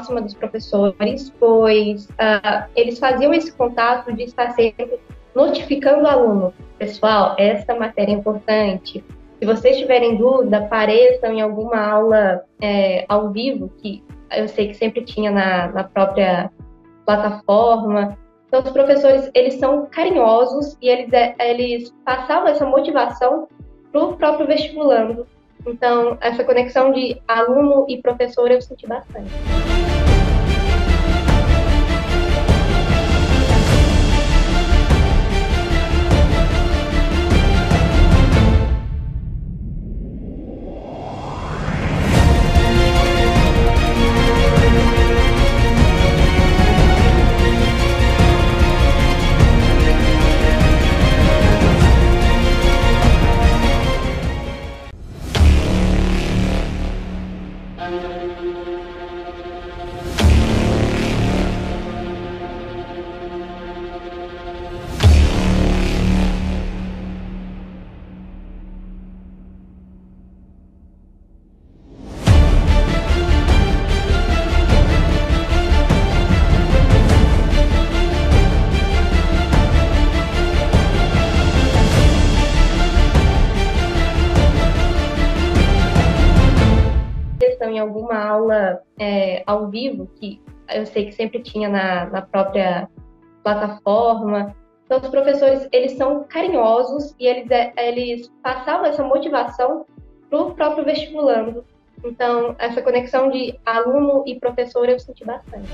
próxima dos professores, pois uh, eles faziam esse contato de estar sempre notificando o aluno. Pessoal, essa matéria é importante. Se vocês tiverem dúvida, apareçam em alguma aula é, ao vivo, que eu sei que sempre tinha na, na própria plataforma. Então, os professores, eles são carinhosos e eles, é, eles passavam essa motivação para o próprio vestibulando então, essa conexão de aluno e professor eu senti bastante. ao vivo, que eu sei que sempre tinha na, na própria plataforma. Então, os professores, eles são carinhosos e eles, é, eles passavam essa motivação para o próprio vestibulando. Então, essa conexão de aluno e professor eu senti bastante.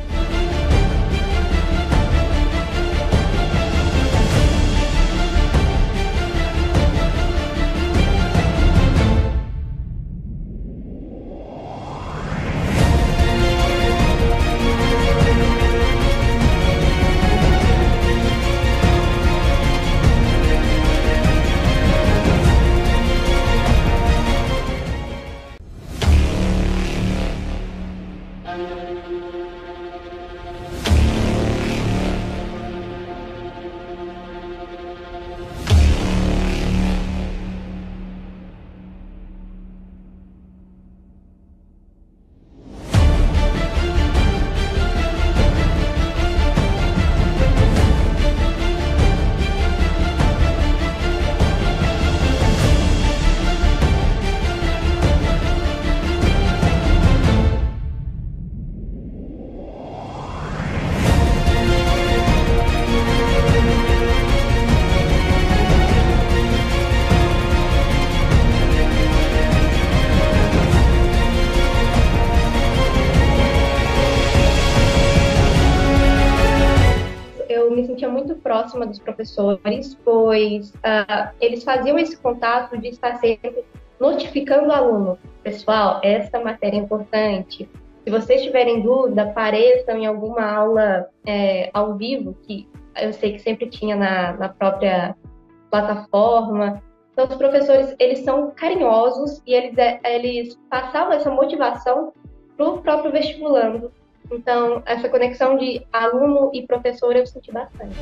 próxima dos professores, pois uh, eles faziam esse contato de estar sempre notificando o aluno. Pessoal, essa matéria é importante. Se vocês tiverem dúvida, apareçam em alguma aula é, ao vivo, que eu sei que sempre tinha na, na própria plataforma. Então, os professores, eles são carinhosos e eles, é, eles passavam essa motivação para o próprio vestibulando então, essa conexão de aluno e professor eu senti bastante.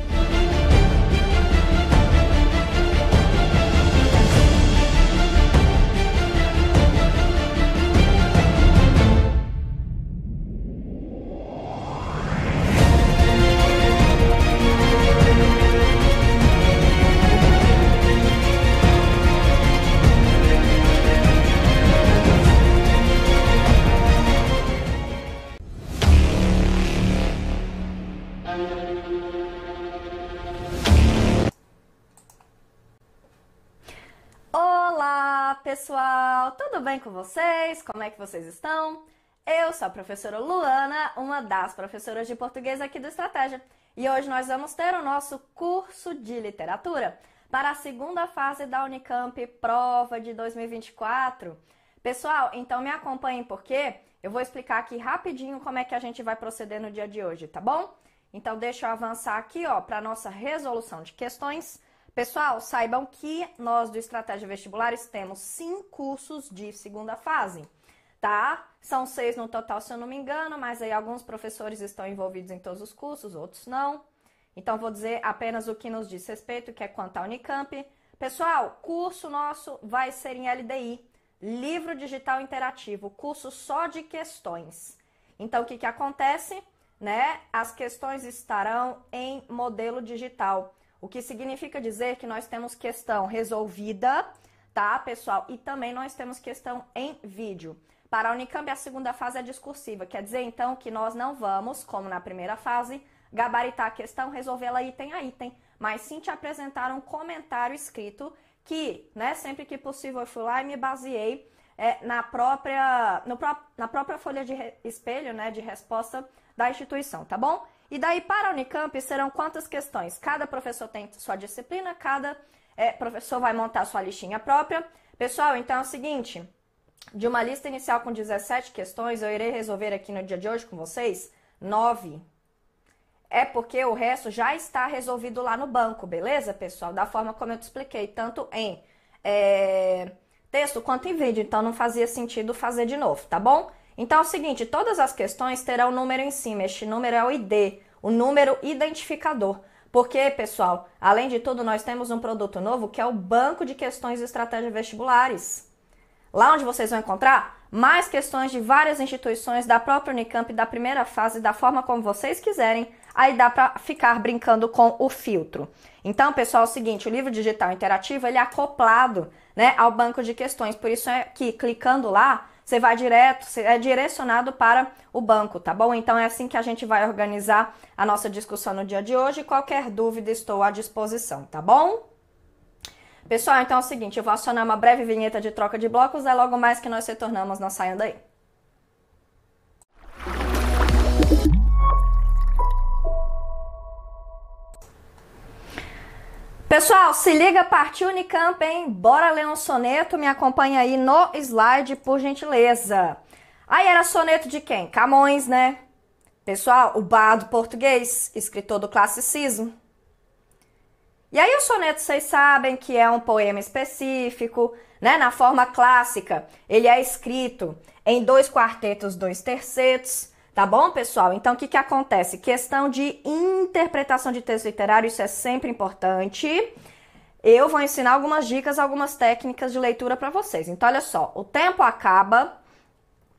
pessoal! Tudo bem com vocês? Como é que vocês estão? Eu sou a professora Luana, uma das professoras de português aqui do Estratégia, e hoje nós vamos ter o nosso curso de literatura para a segunda fase da Unicamp Prova de 2024. Pessoal, então me acompanhem porque eu vou explicar aqui rapidinho como é que a gente vai proceder no dia de hoje, tá bom? Então deixa eu avançar aqui, ó, para nossa resolução de questões. Pessoal, saibam que nós do Estratégia Vestibulares temos cinco cursos de segunda fase, tá? São seis no total, se eu não me engano, mas aí alguns professores estão envolvidos em todos os cursos, outros não. Então, vou dizer apenas o que nos diz respeito, que é quanto à Unicamp. Pessoal, curso nosso vai ser em LDI, Livro Digital Interativo, curso só de questões. Então, o que, que acontece? Né? As questões estarão em modelo digital. O que significa dizer que nós temos questão resolvida, tá, pessoal? E também nós temos questão em vídeo. Para a Unicamp, a segunda fase é discursiva. Quer dizer, então, que nós não vamos, como na primeira fase, gabaritar a questão, resolvê-la item a item, mas sim te apresentar um comentário escrito que, né, sempre que possível eu fui lá e me baseei é, na, própria, no, na própria folha de espelho, né, de resposta da instituição, tá bom? E daí para a Unicamp serão quantas questões? Cada professor tem sua disciplina, cada é, professor vai montar sua listinha própria. Pessoal, então é o seguinte: de uma lista inicial com 17 questões, eu irei resolver aqui no dia de hoje com vocês 9. É porque o resto já está resolvido lá no banco, beleza, pessoal? Da forma como eu te expliquei, tanto em é, texto quanto em vídeo. Então não fazia sentido fazer de novo, tá bom? Então é o seguinte, todas as questões terão número em cima, este número é o ID, o número identificador. Porque, pessoal, além de tudo, nós temos um produto novo que é o Banco de Questões e Estratégias Vestibulares. Lá onde vocês vão encontrar mais questões de várias instituições da própria Unicamp, da primeira fase, da forma como vocês quiserem, aí dá para ficar brincando com o filtro. Então, pessoal, é o seguinte, o livro digital interativo, ele é acoplado, né, ao banco de questões, por isso é que clicando lá, você vai direto, você é direcionado para o banco, tá bom? Então é assim que a gente vai organizar a nossa discussão no dia de hoje. Qualquer dúvida, estou à disposição, tá bom? Pessoal, então é o seguinte, eu vou acionar uma breve vinheta de troca de blocos, é logo mais que nós retornamos, não saiam daí. Pessoal, se liga, partiu Unicamp, hein? Bora ler um soneto, me acompanha aí no slide, por gentileza. Aí era soneto de quem? Camões, né? Pessoal, o bardo português, escritor do classicismo. E aí o soneto, vocês sabem que é um poema específico, né? Na forma clássica, ele é escrito em dois quartetos, dois tercetos, Tá bom, pessoal? Então, o que, que acontece? Questão de interpretação de texto literário, isso é sempre importante. Eu vou ensinar algumas dicas, algumas técnicas de leitura para vocês. Então, olha só: o tempo acaba,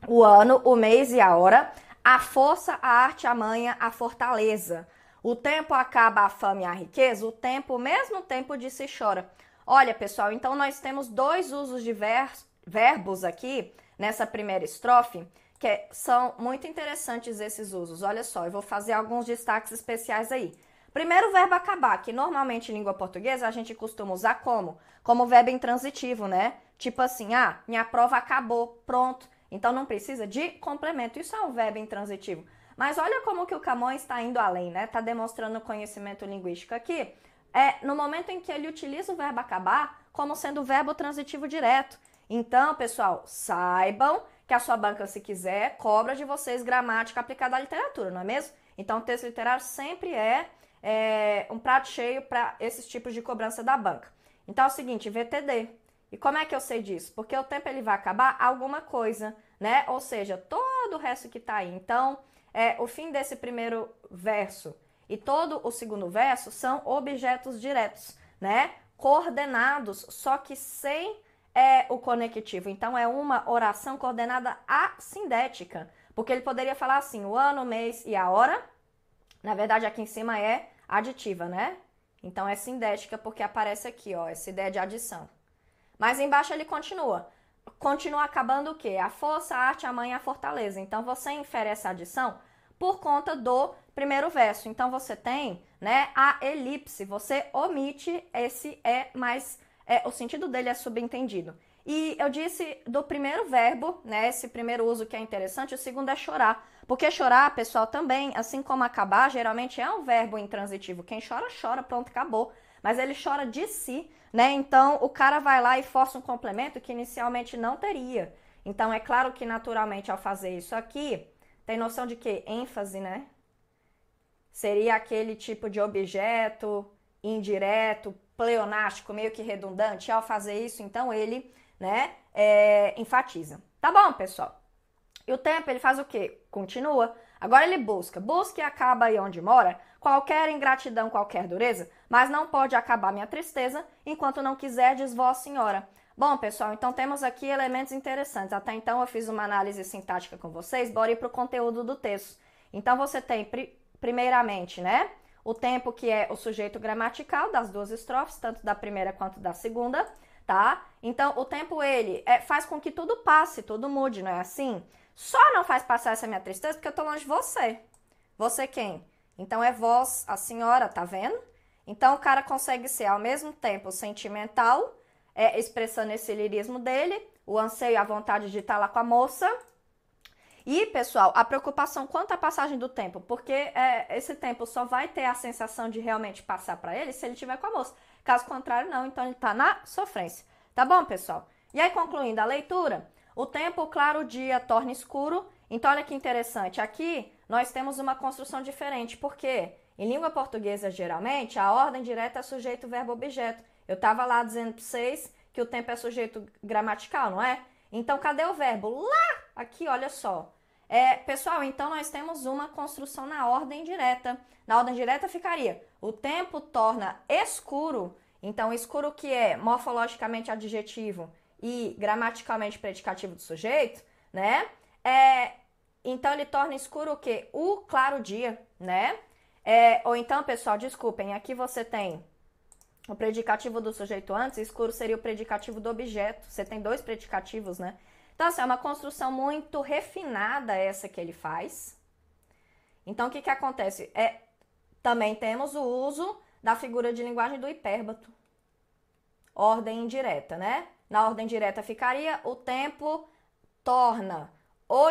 o ano, o mês e a hora, a força, a arte, a manha, a fortaleza. O tempo acaba, a fama e a riqueza, o tempo, o mesmo tempo de se chora. Olha, pessoal, então nós temos dois usos de ver verbos aqui nessa primeira estrofe que é, são muito interessantes esses usos. Olha só, eu vou fazer alguns destaques especiais aí. Primeiro, o verbo acabar, que normalmente em língua portuguesa a gente costuma usar como? Como verbo intransitivo, né? Tipo assim, ah, minha prova acabou, pronto. Então não precisa de complemento. Isso é um verbo intransitivo. Mas olha como que o Camões está indo além, né? Está demonstrando conhecimento linguístico aqui. É no momento em que ele utiliza o verbo acabar como sendo verbo transitivo direto. Então, pessoal, saibam que a sua banca, se quiser, cobra de vocês gramática aplicada à literatura, não é mesmo? Então, o texto literário sempre é, é um prato cheio para esses tipos de cobrança da banca. Então, é o seguinte, VTD. E como é que eu sei disso? Porque o tempo ele vai acabar alguma coisa, né? Ou seja, todo o resto que está aí. Então, é, o fim desse primeiro verso e todo o segundo verso são objetos diretos, né? Coordenados, só que sem é o conectivo. Então, é uma oração coordenada assindética, porque ele poderia falar assim: o ano, o mês e a hora. Na verdade, aqui em cima é aditiva, né? Então, é sindética porque aparece aqui, ó, essa ideia de adição. Mas embaixo ele continua. Continua acabando o quê? A força, a arte, a mãe a fortaleza. Então, você infere essa adição por conta do primeiro verso. Então, você tem né, a elipse, você omite esse é mais é, o sentido dele é subentendido. E eu disse do primeiro verbo, né, esse primeiro uso que é interessante, o segundo é chorar. Porque chorar, pessoal, também, assim como acabar, geralmente é um verbo intransitivo. Quem chora, chora, pronto, acabou. Mas ele chora de si, né? Então o cara vai lá e força um complemento que inicialmente não teria. Então é claro que naturalmente ao fazer isso aqui, tem noção de que ênfase, né? Seria aquele tipo de objeto indireto, pleonástico, meio que redundante, ao fazer isso, então ele, né, é, enfatiza. Tá bom, pessoal? E o tempo ele faz o quê? Continua. Agora ele busca, busca e acaba aí onde mora qualquer ingratidão, qualquer dureza, mas não pode acabar minha tristeza enquanto não quiserdes Vossa senhora. Bom, pessoal, então temos aqui elementos interessantes. Até então eu fiz uma análise sintática com vocês, bora ir para o conteúdo do texto. Então você tem, primeiramente, né? o tempo que é o sujeito gramatical das duas estrofes, tanto da primeira quanto da segunda, tá? Então, o tempo ele é, faz com que tudo passe, tudo mude, não é assim? Só não faz passar essa minha tristeza porque eu tô longe de você. Você quem? Então é vós, a senhora, tá vendo? Então o cara consegue ser ao mesmo tempo sentimental, é, expressando esse lirismo dele, o anseio, a vontade de estar tá lá com a moça, e, pessoal, a preocupação quanto à passagem do tempo, porque é, esse tempo só vai ter a sensação de realmente passar para ele se ele tiver com a moça. Caso contrário, não, então ele está na sofrência. Tá bom, pessoal? E aí, concluindo a leitura, o tempo, claro, o dia torna escuro. Então, olha que interessante, aqui nós temos uma construção diferente, porque em língua portuguesa, geralmente, a ordem direta é sujeito, verbo, objeto. Eu estava lá dizendo para vocês que o tempo é sujeito gramatical, não é? Então, cadê o verbo? Lá! Aqui, olha só. É, pessoal, então nós temos uma construção na ordem direta. Na ordem direta ficaria: o tempo torna escuro, então escuro que é morfologicamente adjetivo e gramaticalmente predicativo do sujeito, né? É, então ele torna escuro o que? O claro dia, né? É, ou então, pessoal, desculpem, aqui você tem o predicativo do sujeito antes, escuro seria o predicativo do objeto. Você tem dois predicativos, né? Então, assim, é uma construção muito refinada essa que ele faz. Então, o que, que acontece? É, também temos o uso da figura de linguagem do hipérbato. Ordem indireta, né? Na ordem direta ficaria o tempo torna o,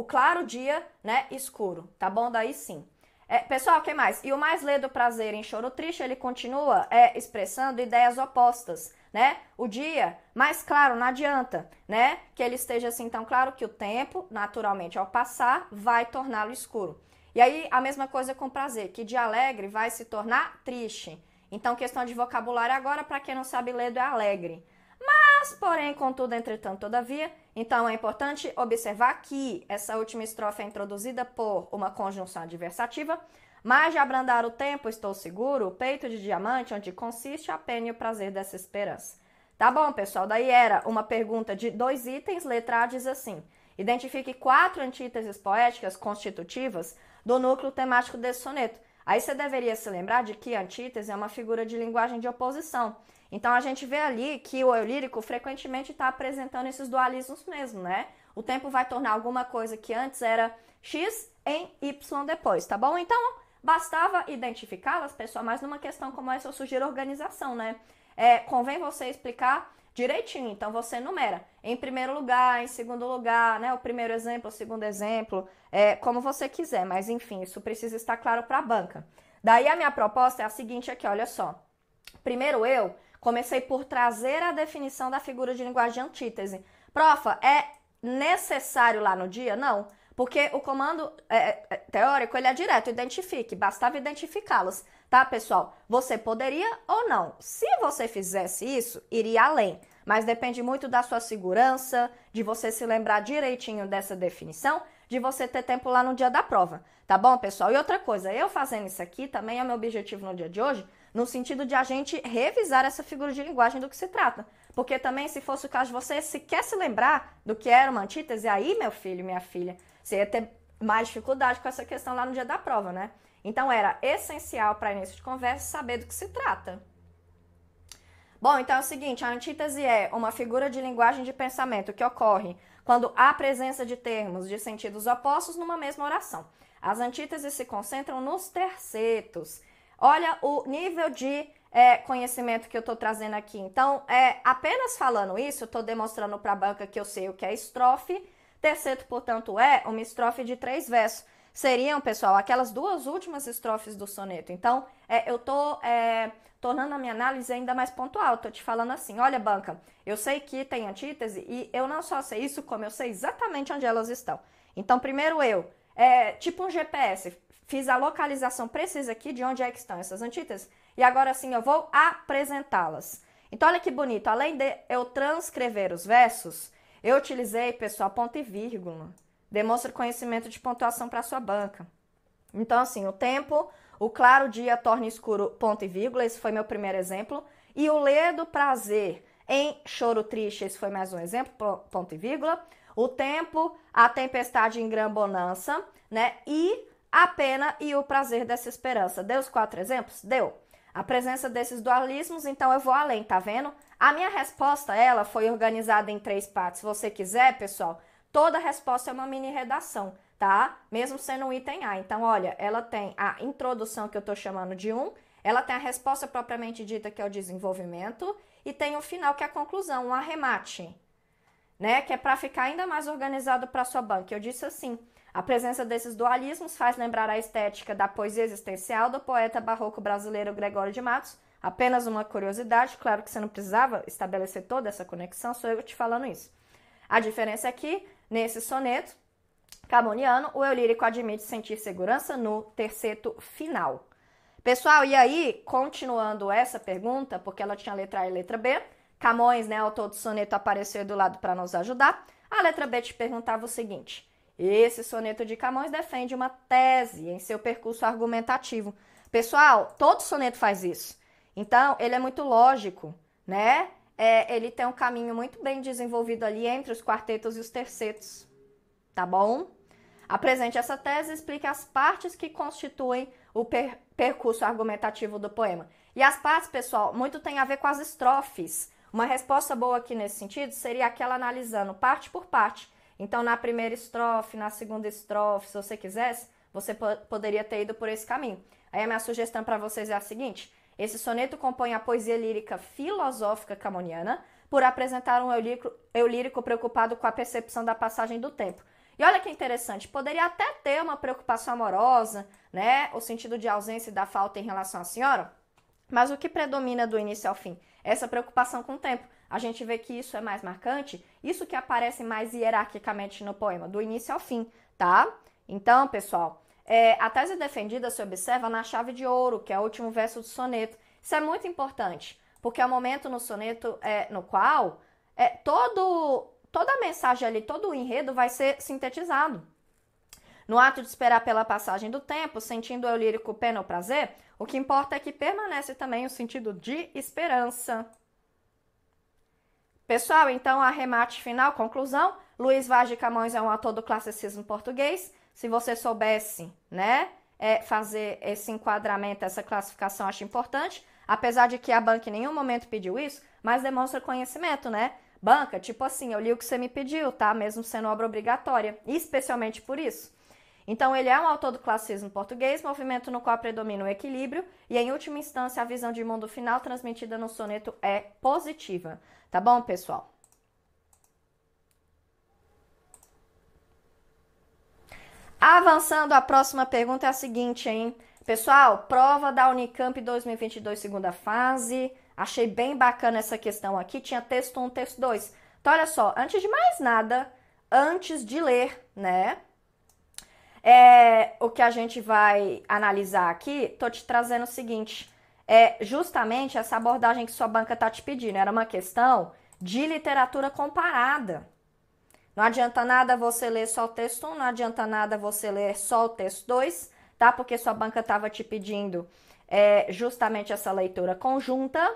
o claro dia, né, escuro, tá bom? Daí sim. É, pessoal, o que mais? E o mais do prazer em choro triste, ele continua é, expressando ideias opostas né? O dia, mas claro, não adianta, né? Que ele esteja assim. tão claro que o tempo, naturalmente, ao passar, vai torná-lo escuro. E aí, a mesma coisa com prazer, que de alegre vai se tornar triste. Então, questão de vocabulário agora, para quem não sabe ler, é alegre. Mas, porém, contudo, entretanto, todavia, então é importante observar que essa última estrofe é introduzida por uma conjunção adversativa, mas de abrandar o tempo, estou seguro, o peito de diamante, onde consiste a pena e o prazer dessa esperança. Tá bom, pessoal, daí era uma pergunta de dois itens, letra A diz assim, identifique quatro antíteses poéticas constitutivas do núcleo temático desse soneto. Aí você deveria se lembrar de que antítese é uma figura de linguagem de oposição, então a gente vê ali que o eu lírico frequentemente está apresentando esses dualismos mesmo, né? O tempo vai tornar alguma coisa que antes era X em Y depois, tá bom? Então bastava identificá-las, pessoal, mas numa questão como essa eu sugiro organização, né? É, convém você explicar direitinho. Então você numera em primeiro lugar, em segundo lugar, né? O primeiro exemplo, o segundo exemplo, é, como você quiser, mas enfim, isso precisa estar claro para a banca. Daí a minha proposta é a seguinte aqui, olha só. Primeiro eu Comecei por trazer a definição da figura de linguagem de antítese. Profa, é necessário lá no dia? Não. Porque o comando é, é, teórico ele é direto, identifique, bastava identificá-los, tá, pessoal? Você poderia ou não. Se você fizesse isso, iria além, mas depende muito da sua segurança, de você se lembrar direitinho dessa definição, de você ter tempo lá no dia da prova, tá bom, pessoal? E outra coisa, eu fazendo isso aqui também é meu objetivo no dia de hoje no sentido de a gente revisar essa figura de linguagem do que se trata. Porque também, se fosse o caso de você sequer se lembrar do que era uma antítese, aí, meu filho, minha filha, você ia ter mais dificuldade com essa questão lá no dia da prova, né? Então, era essencial para início de conversa saber do que se trata. Bom, então é o seguinte: a antítese é uma figura de linguagem de pensamento que ocorre quando há presença de termos de sentidos opostos numa mesma oração. As antíteses se concentram nos tercetos Olha o nível de é, conhecimento que eu estou trazendo aqui. Então, é, apenas falando isso, estou demonstrando para a banca que eu sei o que é estrofe. Terceto, portanto, é uma estrofe de três versos. Seriam, pessoal, aquelas duas últimas estrofes do soneto. Então, é, eu estou é, tornando a minha análise ainda mais pontual. Estou te falando assim: olha, banca, eu sei que tem antítese e eu não só sei isso, como eu sei exatamente onde elas estão. Então, primeiro eu, é, tipo um GPS, Fiz a localização precisa aqui de onde é que estão essas antíteses. E agora sim eu vou apresentá-las. Então olha que bonito, além de eu transcrever os versos, eu utilizei, pessoal, ponto e vírgula. Demonstra conhecimento de pontuação para sua banca. Então assim, o tempo, o claro dia torna escuro ponto e vírgula, esse foi meu primeiro exemplo, e o ler do prazer em choro triste, esse foi mais um exemplo, ponto e vírgula. O tempo, a tempestade em gran bonança, né? E a pena e o prazer dessa esperança. Deu os quatro exemplos? Deu. A presença desses dualismos, então eu vou além, tá vendo? A minha resposta, ela foi organizada em três partes. Se você quiser, pessoal, toda resposta é uma mini redação, tá? Mesmo sendo um item A. Então, olha, ela tem a introdução que eu tô chamando de um, ela tem a resposta propriamente dita, que é o desenvolvimento, e tem o final, que é a conclusão, um arremate, né? Que é para ficar ainda mais organizado para sua banca. Eu disse assim: a presença desses dualismos faz lembrar a estética da poesia existencial do poeta barroco brasileiro Gregório de Matos. Apenas uma curiosidade, claro que você não precisava estabelecer toda essa conexão, sou eu te falando isso. A diferença é que, nesse soneto camoniano, o eu lírico admite sentir segurança no terceto final. Pessoal, e aí, continuando essa pergunta, porque ela tinha letra A e letra B, Camões, né, autor do soneto, apareceu do lado para nos ajudar. A letra B te perguntava o seguinte: esse soneto de Camões defende uma tese em seu percurso argumentativo. Pessoal, todo soneto faz isso. Então, ele é muito lógico, né? É, ele tem um caminho muito bem desenvolvido ali entre os quartetos e os tercetos, tá bom? Apresente essa tese e explique as partes que constituem o per percurso argumentativo do poema. E as partes, pessoal, muito tem a ver com as estrofes. Uma resposta boa aqui nesse sentido seria aquela analisando parte por parte então, na primeira estrofe, na segunda estrofe, se você quisesse, você po poderia ter ido por esse caminho. Aí a minha sugestão para vocês é a seguinte: esse soneto compõe a poesia lírica filosófica camoniana por apresentar um eu lírico preocupado com a percepção da passagem do tempo. E olha que interessante, poderia até ter uma preocupação amorosa, né? O sentido de ausência e da falta em relação à senhora, mas o que predomina do início ao fim? Essa preocupação com o tempo a gente vê que isso é mais marcante, isso que aparece mais hierarquicamente no poema, do início ao fim, tá? Então, pessoal, é, a tese defendida se observa na chave de ouro, que é o último verso do soneto. Isso é muito importante, porque é o momento no soneto é, no qual é, todo, toda a mensagem ali, todo o enredo vai ser sintetizado. No ato de esperar pela passagem do tempo, sentindo o lírico pena ou prazer, o que importa é que permanece também o sentido de esperança. Pessoal, então arremate final, conclusão. Luiz Vaz de Camões é um autor do classicismo português. Se você soubesse, né, é, fazer esse enquadramento, essa classificação, acho importante. Apesar de que a banca em nenhum momento pediu isso, mas demonstra conhecimento, né? Banca, tipo assim, eu li o que você me pediu, tá? Mesmo sendo obra obrigatória, especialmente por isso. Então, ele é um autor do classicismo português, movimento no qual predomina o equilíbrio, e em última instância, a visão de mundo final transmitida no soneto é positiva. Tá bom, pessoal? Avançando, a próxima pergunta é a seguinte, hein? Pessoal, prova da Unicamp 2022, segunda fase. Achei bem bacana essa questão aqui. Tinha texto 1, texto 2. Então, olha só, antes de mais nada, antes de ler, né? é, o que a gente vai analisar aqui, tô te trazendo o seguinte: é justamente essa abordagem que sua banca tá te pedindo. Era uma questão de literatura comparada. Não adianta nada você ler só o texto 1, não adianta nada você ler só o texto 2, tá? Porque sua banca estava te pedindo é, justamente essa leitura conjunta.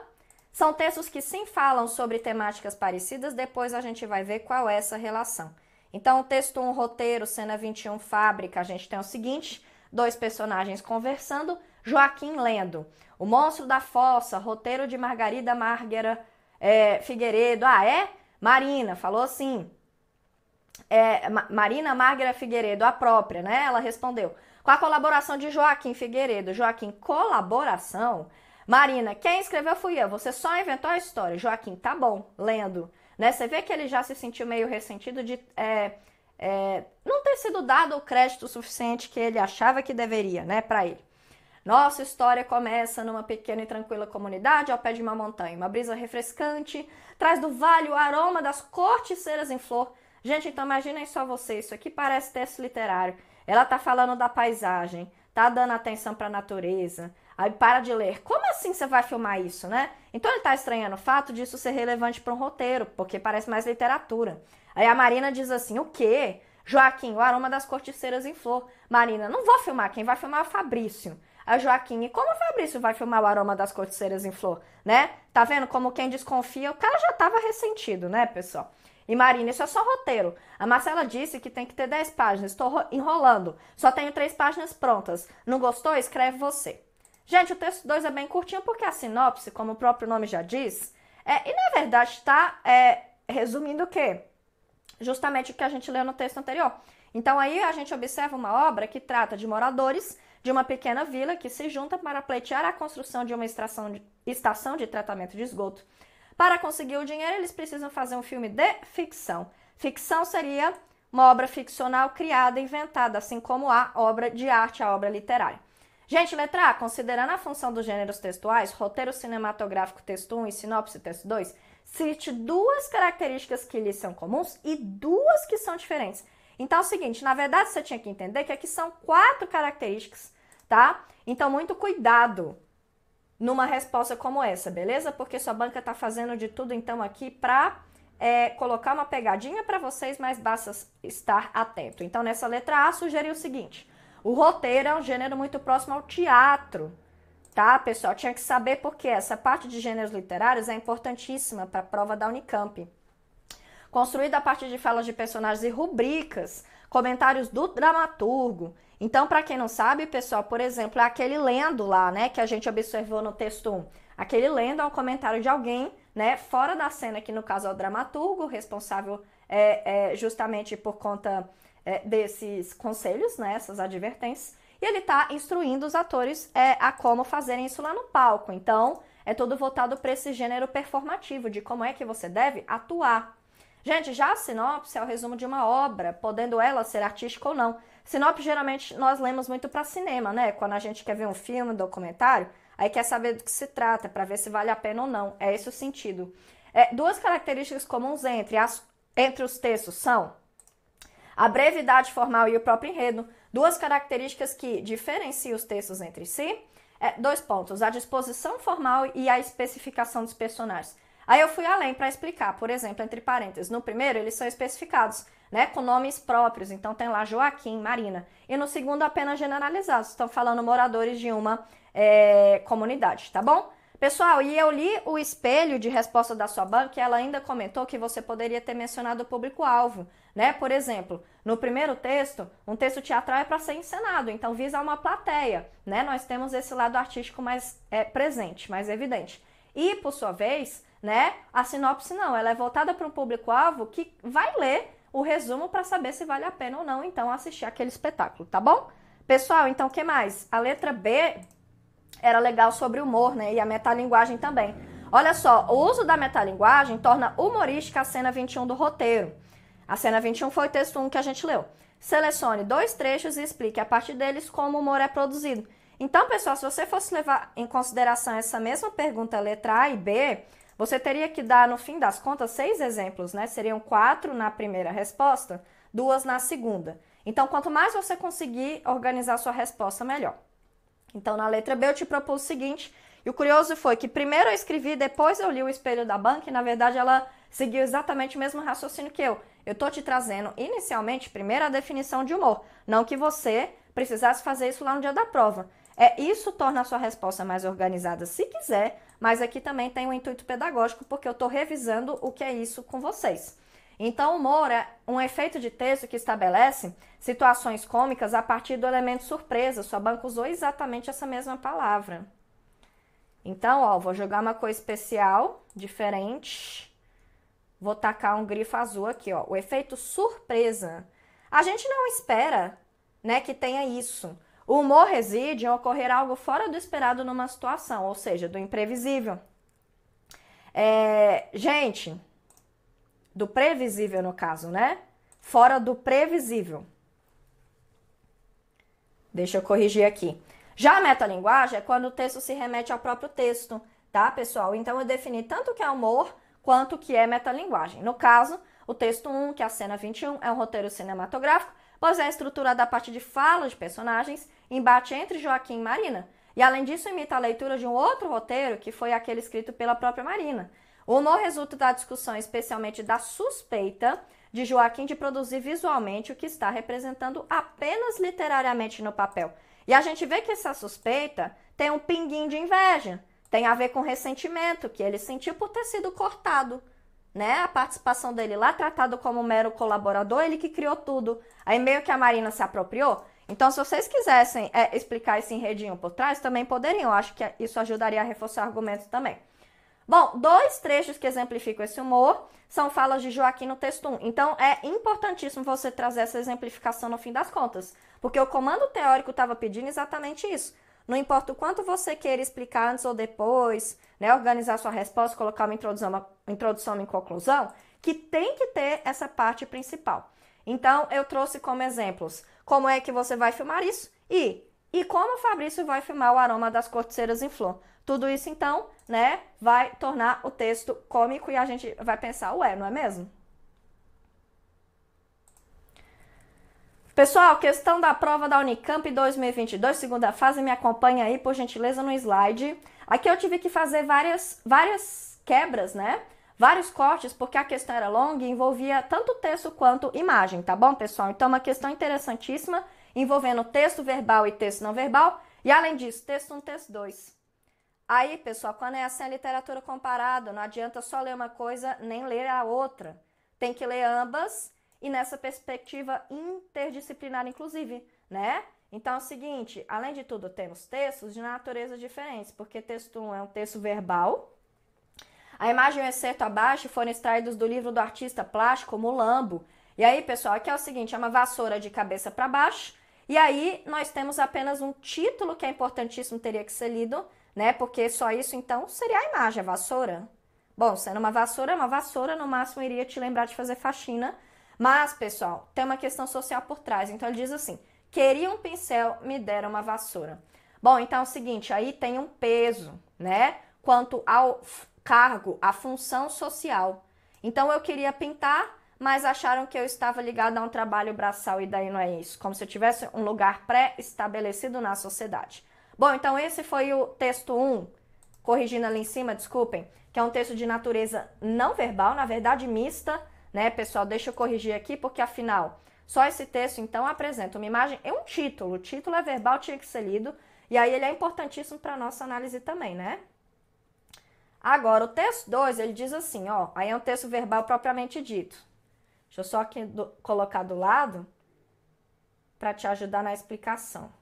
São textos que sim falam sobre temáticas parecidas, depois a gente vai ver qual é essa relação. Então, texto 1, roteiro, cena 21, fábrica, a gente tem o seguinte: dois personagens conversando, Joaquim lendo. O Monstro da Fossa, roteiro de Margarida Márgara é, Figueiredo. Ah, é? Marina, falou assim. É, Ma Marina Márgara Figueiredo, a própria, né? Ela respondeu. Com a colaboração de Joaquim Figueiredo. Joaquim, colaboração? Marina, quem escreveu fui eu. Você só inventou a história. Joaquim, tá bom, lendo. Né? Você vê que ele já se sentiu meio ressentido de é, é, não ter sido dado o crédito suficiente que ele achava que deveria né, para ele. Nossa história começa numa pequena e tranquila comunidade ao pé de uma montanha. Uma brisa refrescante traz do vale o aroma das corticeiras em flor. Gente, então imaginem só vocês, isso aqui parece texto literário. Ela tá falando da paisagem, tá dando atenção para a natureza, Aí para de ler. Como assim você vai filmar isso, né? Então ele está estranhando o fato disso ser relevante para um roteiro, porque parece mais literatura. Aí a Marina diz assim: o quê? Joaquim, o aroma das corticeiras em flor. Marina, não vou filmar, quem vai filmar é o Fabrício. A Joaquim, e como o Fabrício vai filmar o aroma das corticeiras em flor, né? Tá vendo como quem desconfia, o cara já estava ressentido, né, pessoal? E Marina, isso é só roteiro. A Marcela disse que tem que ter 10 páginas. Estou enrolando. Só tenho três páginas prontas. Não gostou? Escreve você. Gente, o texto 2 é bem curtinho porque a sinopse, como o próprio nome já diz, é, e na verdade está é, resumindo o quê? Justamente o que a gente leu no texto anterior. Então aí a gente observa uma obra que trata de moradores de uma pequena vila que se junta para pleitear a construção de uma de, estação de tratamento de esgoto. Para conseguir o dinheiro, eles precisam fazer um filme de ficção. Ficção seria uma obra ficcional criada, inventada, assim como a obra de arte, a obra literária. Gente, letra A, considerando a função dos gêneros textuais, roteiro cinematográfico texto 1 e sinopse texto 2, cite duas características que lhes são comuns e duas que são diferentes. Então é o seguinte, na verdade você tinha que entender que aqui são quatro características, tá? Então muito cuidado numa resposta como essa, beleza? Porque sua banca tá fazendo de tudo então aqui para é, colocar uma pegadinha para vocês, mas basta estar atento. Então nessa letra A sugeri o seguinte: o roteiro é um gênero muito próximo ao teatro, tá, pessoal? Tinha que saber porque essa parte de gêneros literários é importantíssima para a prova da Unicamp. Construída a partir de falas de personagens e rubricas, comentários do dramaturgo. Então, para quem não sabe, pessoal, por exemplo, é aquele lendo lá, né, que a gente observou no texto 1. Aquele lendo é um comentário de alguém, né, fora da cena, que no caso é o dramaturgo, responsável é, é, justamente por conta é, desses conselhos, né, essas advertências, e ele está instruindo os atores é, a como fazerem isso lá no palco. Então, é todo voltado para esse gênero performativo, de como é que você deve atuar. Gente, já a sinopse é o resumo de uma obra, podendo ela ser artística ou não. Sinopse geralmente nós lemos muito para cinema, né? Quando a gente quer ver um filme, documentário, aí quer saber do que se trata, para ver se vale a pena ou não. É esse o sentido. É, duas características comuns entre, as, entre os textos são a brevidade formal e o próprio enredo, duas características que diferenciam os textos entre si. É, dois pontos: a disposição formal e a especificação dos personagens. Aí eu fui além para explicar, por exemplo, entre parênteses, no primeiro eles são especificados, né, com nomes próprios, então tem lá Joaquim, Marina, e no segundo apenas generalizados, estão falando moradores de uma é, comunidade, tá bom? Pessoal, e eu li o espelho de resposta da sua banca e ela ainda comentou que você poderia ter mencionado o público-alvo, né? Por exemplo, no primeiro texto, um texto teatral é para ser encenado, então visa uma plateia, né? Nós temos esse lado artístico mais é, presente, mais evidente. E, por sua vez, né? A sinopse não, ela é voltada para um público-alvo que vai ler o resumo para saber se vale a pena ou não, então, assistir aquele espetáculo, tá bom? Pessoal, então, o que mais? A letra B era legal sobre humor, né? E a metalinguagem também. Olha só, o uso da metalinguagem torna humorística a cena 21 do roteiro. A cena 21 foi o texto 1 que a gente leu. Selecione dois trechos e explique a partir deles como o humor é produzido. Então, pessoal, se você fosse levar em consideração essa mesma pergunta letra A e B, você teria que dar, no fim das contas, seis exemplos, né? Seriam quatro na primeira resposta, duas na segunda. Então, quanto mais você conseguir organizar sua resposta, melhor. Então, na letra B, eu te propus o seguinte. E o curioso foi que primeiro eu escrevi, depois eu li o espelho da banca, e na verdade ela seguiu exatamente o mesmo raciocínio que eu. Eu tô te trazendo inicialmente primeiro a definição de humor, não que você precisasse fazer isso lá no dia da prova. É isso torna a sua resposta mais organizada se quiser, mas aqui também tem um intuito pedagógico porque eu estou revisando o que é isso com vocês. Então, humor é um efeito de texto que estabelece situações cômicas a partir do elemento surpresa. Sua banca usou exatamente essa mesma palavra. Então, ó, vou jogar uma coisa especial, diferente. Vou tacar um grifo azul aqui, ó. O efeito surpresa. A gente não espera, né, que tenha isso. O humor reside em ocorrer algo fora do esperado numa situação, ou seja, do imprevisível. É, gente, do previsível no caso, né? Fora do previsível. Deixa eu corrigir aqui. Já a metalinguagem é quando o texto se remete ao próprio texto, tá, pessoal? Então eu defini tanto o que é humor quanto o que é metalinguagem. No caso, o texto 1, que é a cena 21, é um roteiro cinematográfico, pois é estruturado a partir de fala de personagens, embate entre Joaquim e Marina. E além disso, imita a leitura de um outro roteiro que foi aquele escrito pela própria Marina, ou no resultado da discussão, especialmente da suspeita de Joaquim de produzir visualmente o que está representando apenas literariamente no papel. E a gente vê que essa suspeita tem um pinguim de inveja, tem a ver com ressentimento que ele sentiu por ter sido cortado. Né? A participação dele lá, tratado como mero colaborador, ele que criou tudo. Aí meio que a Marina se apropriou. Então, se vocês quisessem é, explicar esse enredinho por trás, também poderiam. Eu acho que isso ajudaria a reforçar o argumento também. Bom, dois trechos que exemplificam esse humor são falas de Joaquim no texto 1. Então é importantíssimo você trazer essa exemplificação no fim das contas, porque o comando teórico estava pedindo exatamente isso. Não importa o quanto você queira explicar antes ou depois, né, organizar sua resposta, colocar uma introdução, uma introdução, uma conclusão, que tem que ter essa parte principal. Então eu trouxe como exemplos como é que você vai filmar isso e e como o Fabrício vai filmar o aroma das corticeiras em flor. Tudo isso então, né, vai tornar o texto cômico e a gente vai pensar, ué, não é mesmo? Pessoal, questão da prova da Unicamp 2022, segunda fase, me acompanha aí, por gentileza, no slide. Aqui eu tive que fazer várias, várias quebras, né? Vários cortes, porque a questão era longa e envolvia tanto texto quanto imagem, tá bom, pessoal? Então, uma questão interessantíssima, envolvendo texto verbal e texto não verbal, e além disso, texto 1, texto 2. Aí, pessoal, quando é assim a literatura comparada, não adianta só ler uma coisa nem ler a outra. Tem que ler ambas e nessa perspectiva interdisciplinar, inclusive, né? Então é o seguinte: além de tudo, temos textos de natureza diferentes, porque texto 1 é um texto verbal. A imagem e o excerto abaixo foram extraídos do livro do artista plástico Mulambo. E aí, pessoal, aqui é o seguinte: é uma vassoura de cabeça para baixo. E aí nós temos apenas um título que é importantíssimo, teria que ser lido né? Porque só isso então seria a imagem, a vassoura. Bom, sendo uma vassoura, uma vassoura no máximo iria te lembrar de fazer faxina. Mas, pessoal, tem uma questão social por trás. Então ele diz assim: queria um pincel, me deram uma vassoura. Bom, então é o seguinte, aí tem um peso, né? Quanto ao cargo, a função social. Então eu queria pintar, mas acharam que eu estava ligado a um trabalho braçal e daí não é isso, como se eu tivesse um lugar pré-estabelecido na sociedade. Bom, então esse foi o texto 1, corrigindo ali em cima, desculpem, que é um texto de natureza não verbal, na verdade mista, né, pessoal? Deixa eu corrigir aqui, porque afinal, só esse texto então apresenta uma imagem e um título. O título é verbal, tinha que ser lido, e aí ele é importantíssimo para nossa análise também, né? Agora, o texto 2, ele diz assim, ó, aí é um texto verbal propriamente dito. Deixa eu só aqui do, colocar do lado para te ajudar na explicação.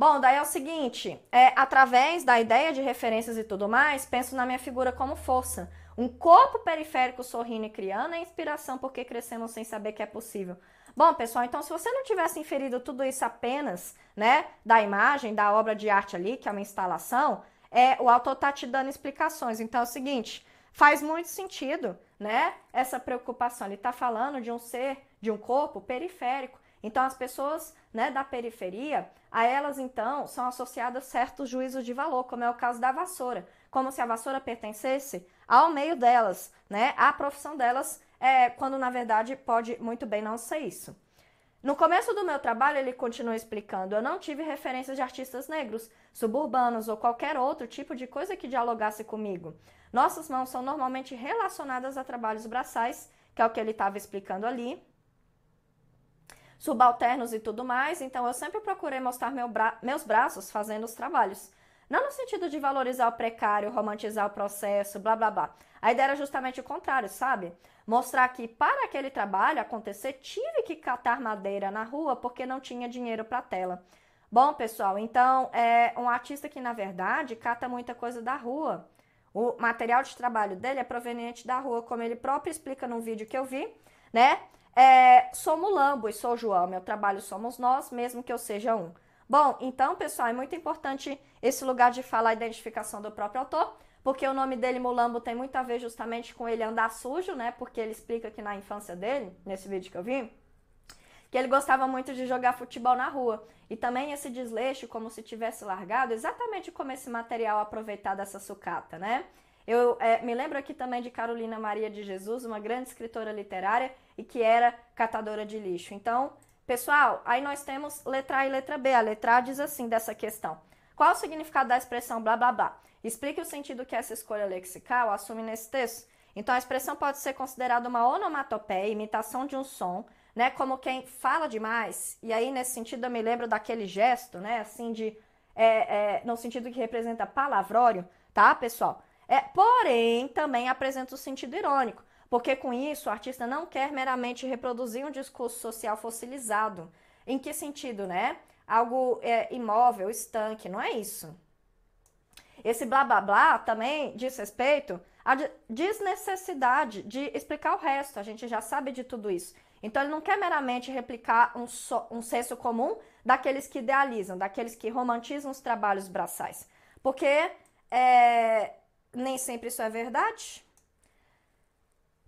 Bom, daí é o seguinte: é, através da ideia de referências e tudo mais, penso na minha figura como força. Um corpo periférico sorrindo e criando é inspiração porque crescemos sem saber que é possível. Bom, pessoal, então se você não tivesse inferido tudo isso apenas, né, da imagem, da obra de arte ali, que é uma instalação, é, o autor tá te dando explicações. Então é o seguinte, faz muito sentido, né, essa preocupação. Ele tá falando de um ser, de um corpo periférico. Então as pessoas né, da periferia, a elas então são associadas certos juízos de valor, como é o caso da vassoura, como se a vassoura pertencesse ao meio delas, né, à profissão delas, é, quando na verdade pode muito bem não ser isso. No começo do meu trabalho, ele continua explicando: eu não tive referências de artistas negros, suburbanos ou qualquer outro tipo de coisa que dialogasse comigo. Nossas mãos são normalmente relacionadas a trabalhos braçais, que é o que ele estava explicando ali, subalternos e tudo mais, então eu sempre procurei mostrar meu bra meus braços fazendo os trabalhos. Não no sentido de valorizar o precário, romantizar o processo, blá blá blá. A ideia era justamente o contrário, sabe? Mostrar que para aquele trabalho acontecer, tive que catar madeira na rua porque não tinha dinheiro para tela. Bom, pessoal, então é um artista que na verdade cata muita coisa da rua. O material de trabalho dele é proveniente da rua, como ele próprio explica num vídeo que eu vi, né? É, sou mulambo e sou João, meu trabalho somos nós, mesmo que eu seja um. Bom, então, pessoal, é muito importante esse lugar de falar a identificação do próprio autor, porque o nome dele, Mulambo, tem muito a ver justamente com ele andar sujo, né? Porque ele explica que na infância dele, nesse vídeo que eu vi, que ele gostava muito de jogar futebol na rua. E também esse desleixo, como se tivesse largado, exatamente como esse material aproveitado essa sucata, né? Eu é, me lembro aqui também de Carolina Maria de Jesus, uma grande escritora literária e que era catadora de lixo. Então, pessoal, aí nós temos letra A e letra B. A letra A diz assim dessa questão. Qual o significado da expressão blá blá blá? Explique o sentido que essa escolha lexical assume nesse texto. Então, a expressão pode ser considerada uma onomatopeia, imitação de um som, né? Como quem fala demais. E aí, nesse sentido, eu me lembro daquele gesto, né? Assim, de. É, é, no sentido que representa palavrório, tá, pessoal? É, porém, também apresenta o sentido irônico, porque com isso o artista não quer meramente reproduzir um discurso social fossilizado. Em que sentido, né? Algo é, imóvel, estanque, não é isso. Esse blá blá blá também diz respeito à desnecessidade de explicar o resto, a gente já sabe de tudo isso. Então ele não quer meramente replicar um, so, um senso comum daqueles que idealizam, daqueles que romantizam os trabalhos braçais. Porque é, nem sempre isso é verdade.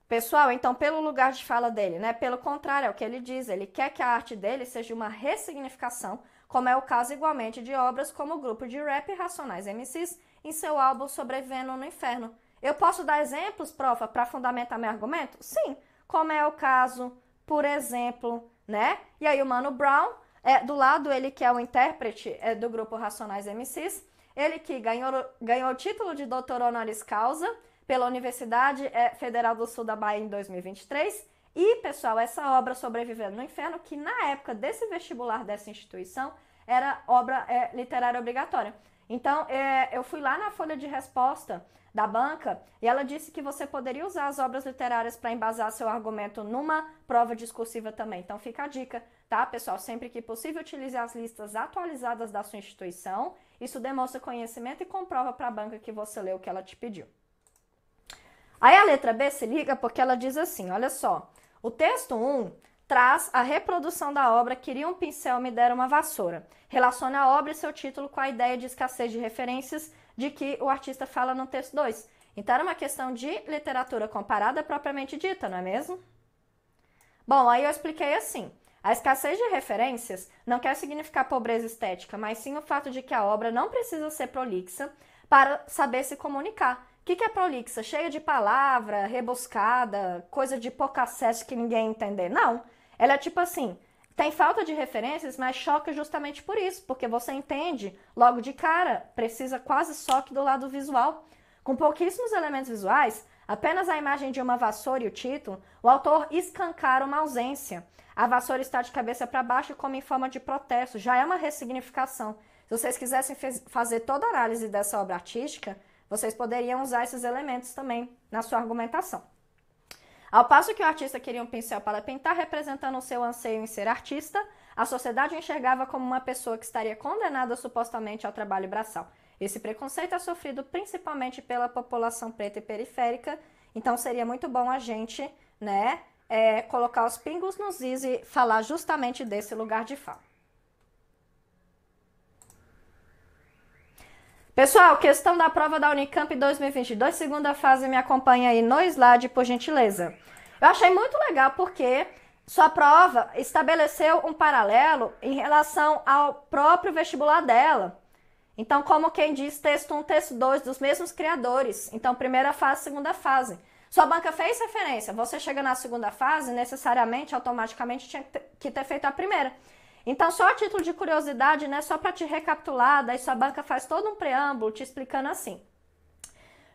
Pessoal, então, pelo lugar de fala dele, né? Pelo contrário, é o que ele diz. Ele quer que a arte dele seja uma ressignificação, como é o caso igualmente de obras como o grupo de rap Racionais MCs em seu álbum Sobrevivendo no Inferno. Eu posso dar exemplos, profa, para fundamentar meu argumento? Sim, como é o caso, por exemplo, né? E aí o Mano Brown, é, do lado ele que é o intérprete é, do grupo Racionais MCs, ele que ganhou, ganhou o título de doutor honoris causa pela Universidade eh, Federal do Sul da Bahia em 2023. E, pessoal, essa obra Sobrevivendo no Inferno, que na época desse vestibular dessa instituição, era obra é, literária obrigatória. Então, é, eu fui lá na folha de resposta da banca e ela disse que você poderia usar as obras literárias para embasar seu argumento numa prova discursiva também. Então, fica a dica tá, pessoal? Sempre que possível, utilize as listas atualizadas da sua instituição. Isso demonstra conhecimento e comprova para a banca que você leu o que ela te pediu. Aí a letra B se liga porque ela diz assim: olha só, o texto 1 traz a reprodução da obra Queria um pincel, me dera uma vassoura. Relaciona a obra e seu título com a ideia de escassez de referências de que o artista fala no texto 2. Então era uma questão de literatura comparada propriamente dita, não é mesmo? Bom, aí eu expliquei assim. A escassez de referências não quer significar pobreza estética, mas sim o fato de que a obra não precisa ser prolixa para saber se comunicar. O que, que é prolixa? Cheia de palavra, rebuscada, coisa de pouco acesso que ninguém entender. Não. Ela é tipo assim: tem falta de referências, mas choca justamente por isso, porque você entende logo de cara, precisa quase só que do lado visual. Com pouquíssimos elementos visuais, apenas a imagem de uma vassoura e o título, o autor escancara uma ausência. A vassoura está de cabeça para baixo como em forma de protesto, já é uma ressignificação. Se vocês quisessem fazer toda a análise dessa obra artística, vocês poderiam usar esses elementos também na sua argumentação. Ao passo que o artista queria um pincel para pintar, representando o seu anseio em ser artista, a sociedade o enxergava como uma pessoa que estaria condenada supostamente ao trabalho braçal. Esse preconceito é sofrido principalmente pela população preta e periférica, então seria muito bom a gente, né, é, colocar os pingos nos is e falar justamente desse lugar de fala. Pessoal, questão da prova da Unicamp 2022, segunda fase, me acompanha aí no slide, por gentileza. Eu achei muito legal porque sua prova estabeleceu um paralelo em relação ao próprio vestibular dela. Então, como quem diz, texto 1, texto 2, dos mesmos criadores. Então, primeira fase, segunda fase. Sua banca fez referência, você chega na segunda fase, necessariamente, automaticamente tinha que ter feito a primeira. Então, só a título de curiosidade, né, só para te recapitular, daí sua banca faz todo um preâmbulo te explicando assim.